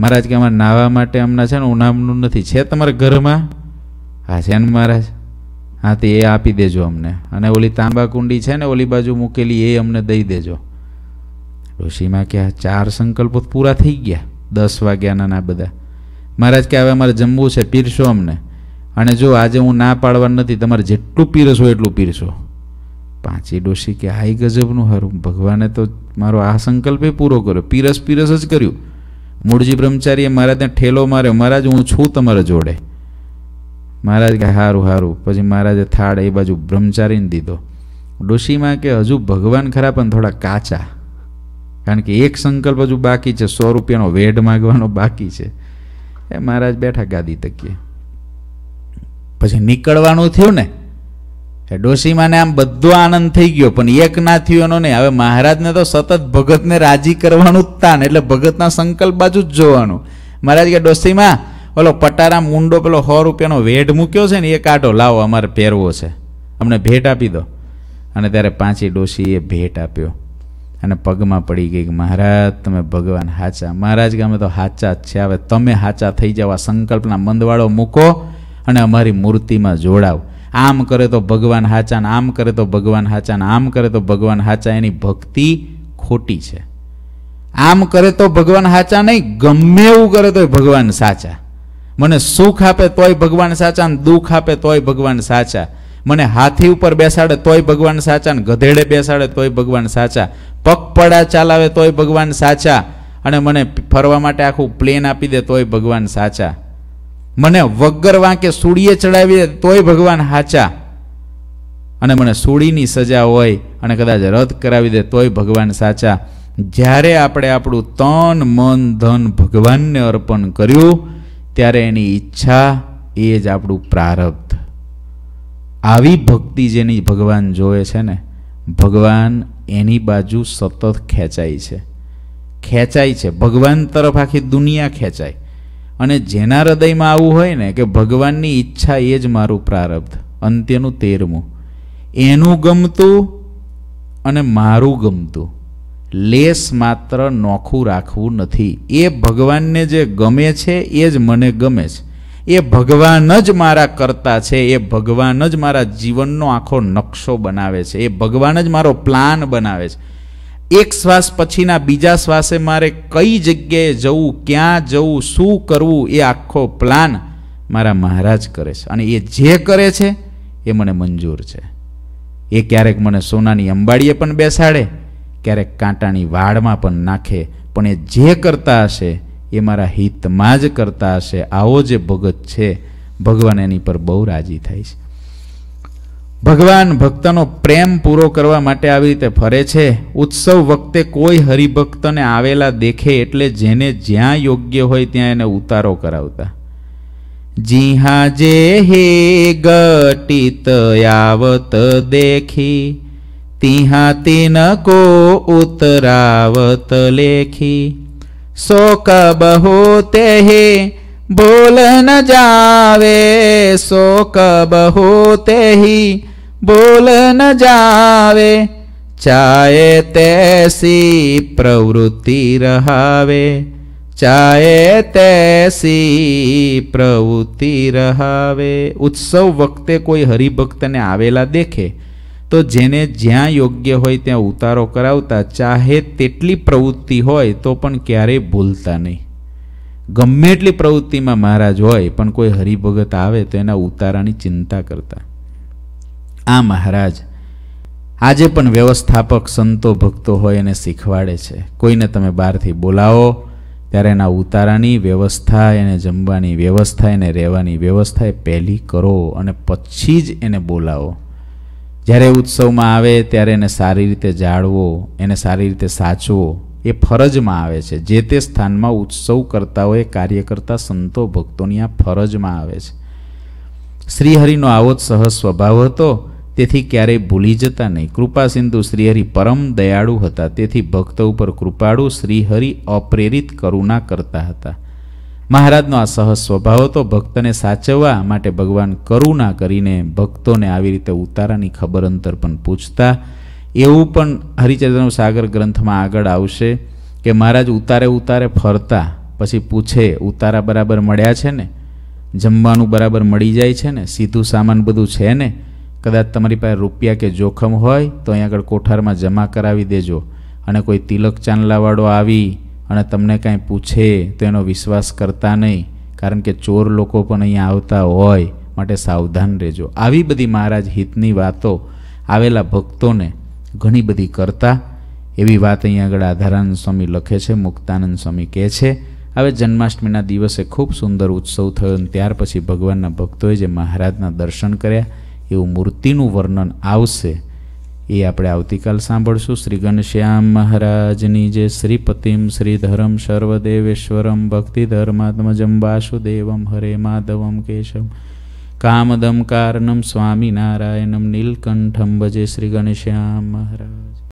મહારાજ કે અમારે નાહવા માટે હમણાં છે ને ઉનામનું નથી છે તમારા ઘરમાં હા છે ને મહારાજ હા તે એ આપી દેજો અમને અને ઓલી તાંબા કુંડી છે ને ઓલી બાજુ મૂકેલી એ અમને દઈ દેજો ડોશીમાં કે ચાર સંકલ્પો પૂરા થઈ ગયા દસ વાગ્યાના ના બધા મહારાજ કે હવે અમારે જમવું છે પીરશો અમને અને જો આજે હું ના પાડવાનું નથી તમારે જેટલું પીરશો એટલું પીરશો પાંચી ડોશી કે હાઈ ગજબનું હારું ભગવાને તો મારો આ સંકલ્પે પૂરો કર્યો પીરસ પીરસ જ કર્યું મૂળજી બ્રહ્મચારીએ મારા ત્યાં ઠેલો માર્યો મહારાજ હું છું તમારા જોડે મહારાજ કે હારું હારું પછી મહારાજે થાળ એ બાજુ બ્રહ્મચારીને દીધો ડોશીમાં કે હજુ ભગવાન ખરા પણ થોડા કાચા કારણ કે એક સંકલ્પ હજુ બાકી છે સો રૂપિયાનો વેઢ માગવાનો બાકી છે એ મહારાજ બેઠા ગાદી તકીએ પછી નીકળવાનું થયું ને એ ડોશીમાને આમ બધો આનંદ થઈ ગયો પણ એક ના થયો એનો નહીં હવે મહારાજને તો સતત ભગતને રાજી કરવાનું જ તાન એટલે ભગતના સંકલ્પ બાજુ જ જોવાનું મહારાજ કે ડોશીમાં ઓલો પટારા મુંડો પેલો સો રૂપિયાનો વેઢ મૂક્યો છે ને એ કાઢો લાવો અમારે પહેરવો છે અમને ભેટ આપી દો અને ત્યારે પાંચી ડોશીએ ભેટ આપ્યો અને પગમાં પડી ગઈ કે મહારાજ તમે ભગવાન હાચા મહારાજ કે અમે તો હાચા જ છે હવે તમે સાચા થઈ જાવ આ સંકલ્પના મંદવાળો મૂકો અને અમારી મૂર્તિમાં જોડાવ આમ કરે તો ભગવાન હાચા ને આમ કરે તો ભગવાન હાચા ને આમ કરે તો ભગવાન હાચા એની ભક્તિ ખોટી છે આમ કરે તો ભગવાન સાચા નહીં ગમે એવું કરે તો ભગવાન સાચા મને સુખ આપે તોય ભગવાન સાચા ને દુઃખ આપે તોય ભગવાન સાચા મને હાથી ઉપર બેસાડે તોય ભગવાન સાચા ને ગધેડે બેસાડે તોય ભગવાન સાચા પગપડા ચાલાવે તોય ભગવાન સાચા અને મને ફરવા માટે આખું પ્લેન આપી દે તોય ભગવાન સાચા મને વગર વાંકે સૂડીએ ચડાવી દે તોય ભગવાન સાચા અને મને સૂડીની સજા હોય અને કદાચ રદ કરાવી દે તોય ભગવાન સાચા જ્યારે આપણે આપણું તન મન ધન ભગવાનને અર્પણ કર્યું ત્યારે એની ઈચ્છા એ જ આપણું પ્રારબ્ધ આવી ભક્તિ જેની ભગવાન જોવે છે ને ભગવાન એની બાજુ સતત ખેંચાય છે ખેંચાય છે ભગવાન તરફ આખી દુનિયા ખેંચાય અને જેના હૃદયમાં આવું હોય ને કે ભગવાનની ઈચ્છા એ જ મારું પ્રારબ્ધ અંત્યનું તેરમું એનું ગમતું અને મારું ગમતું લેસ માત્ર નોખું રાખવું નથી એ ભગવાનને જે ગમે છે એ જ મને ગમે છે એ ભગવાન જ મારા કરતા છે એ ભગવાન જ મારા જીવનનો આખો નકશો બનાવે છે એ ભગવાન જ મારો પ્લાન બનાવે છે એક શ્વાસ પછીના બીજા શ્વાસે મારે કઈ જગ્યાએ જવું ક્યાં જવું શું કરવું એ આખો પ્લાન મારા મહારાજ કરે છે અને એ જે કરે છે એ મને મંજૂર છે એ ક્યારેક મને સોનાની અંબાડીએ પણ બેસાડે ક્યારેક કાંટાની વાડમાં પણ નાખે પણ એ જે કરતા હશે એ મારા હિતમાં જ કરતા હશે આવો જે ભગત છે ભગવાન એની પર બહુ રાજી થાય છે ભગવાન ભક્તનો પ્રેમ પૂરો કરવા માટે આવી રીતે ફરે છે ઉત્સવ વખતે કોઈ હરિભક્તને આવેલા દેખે એટલે જેને જ્યાં યોગ્ય હોય ત્યાં એને ઉતારો કરાવતા જીહા જે હે ગટિત આવત દેખી तिहा तीन को उतरावत लेखी शोक बहुते ही बोल न जावे शोक बहुते ही बोल न जावे चाहे तैसी प्रवृत्ति रहावे चाहे तैसी प्रवृत्ति रहावे उत्सव कोई हरिभक्त ने आवेला देखे તો જેને જ્યાં યોગ્ય હોય ત્યાં ઉતારો કરાવતા ચાહે તેટલી પ્રવૃત્તિ હોય તો પણ ક્યારેય ભૂલતા નહીં ગમે એટલી પ્રવૃત્તિમાં મહારાજ હોય પણ કોઈ હરિભગત આવે તો એના ઉતારાની ચિંતા કરતા આ મહારાજ આજે પણ વ્યવસ્થાપક સંતો ભક્તો હોય એને શીખવાડે છે કોઈને તમે બહારથી બોલાવો ત્યારે એના ઉતારાની વ્યવસ્થા એને જમવાની વ્યવસ્થા એને રહેવાની વ્યવસ્થા એ પહેલી કરો અને પછી જ એને બોલાવો જ્યારે ઉત્સવમાં આવે ત્યારે એને સારી રીતે જાળવો એને સારી રીતે સાચવો એ ફરજમાં આવે છે જે તે સ્થાનમાં ઉત્સવ કરતા હોય કાર્ય કરતા સંતો ભક્તોની આ ફરજમાં આવે છે શ્રીહરિનો આવો જ સહજ સ્વભાવ હતો તેથી ક્યારેય ભૂલી જતા નહીં કૃપા સિંધુ શ્રીહરિ પરમ દયાળુ હતા તેથી ભક્તો ઉપર કૃપાળુ શ્રીહરિ અપ્રેરિત કરુણા કરતા હતા મહારાજનો આ સહજ સ્વભાવ હતો ભક્તને સાચવવા માટે ભગવાન કરુણા કરીને ભક્તોને આવી રીતે ઉતારાની ખબર અંતર પણ પૂછતા એવું પણ હરિચરિત્રનો સાગર ગ્રંથમાં આગળ આવશે કે મહારાજ ઉતારે ઉતારે ફરતા પછી પૂછે ઉતારા બરાબર મળ્યા છે ને જમવાનું બરાબર મળી જાય છે ને સીધું સામાન બધું છે ને કદાચ તમારી પાસે રૂપિયા કે જોખમ હોય તો અહીં આગળ કોઠારમાં જમા કરાવી દેજો અને કોઈ તિલક ચાંદલાવાળો આવી અને તમને કાંઈ પૂછે તો એનો વિશ્વાસ કરતા નહીં કારણ કે ચોર લોકો પણ અહીંયા આવતા હોય માટે સાવધાન રહેજો આવી બધી મહારાજ હિતની વાતો આવેલા ભક્તોને ઘણી બધી કરતા એવી વાત અહીંયા આગળ આધારાનંદ સ્વામી લખે છે મુક્તાનંદ સ્વામી કહે છે હવે જન્માષ્ટમીના દિવસે ખૂબ સુંદર ઉત્સવ થયો અને ત્યાર પછી ભગવાનના ભક્તોએ જે મહારાજના દર્શન કર્યા એવું મૂર્તિનું વર્ણન આવશે એ આપણે આવતીકાલ સાંભળશું શ્રી ઘનશ્યામ મહારાજની જે શ્રીપતિમ શ્રીધરમ સર્વદેવેશ્વરમ ભક્તિ ધર્માત્મજમ વાસુદેવમ હરે માધવમ કેશવ કામદમ કારણમ સ્વામિનારાયણમ નીલકંઠમ ભજે શ્રી ગણેશ્યામ મહારાજ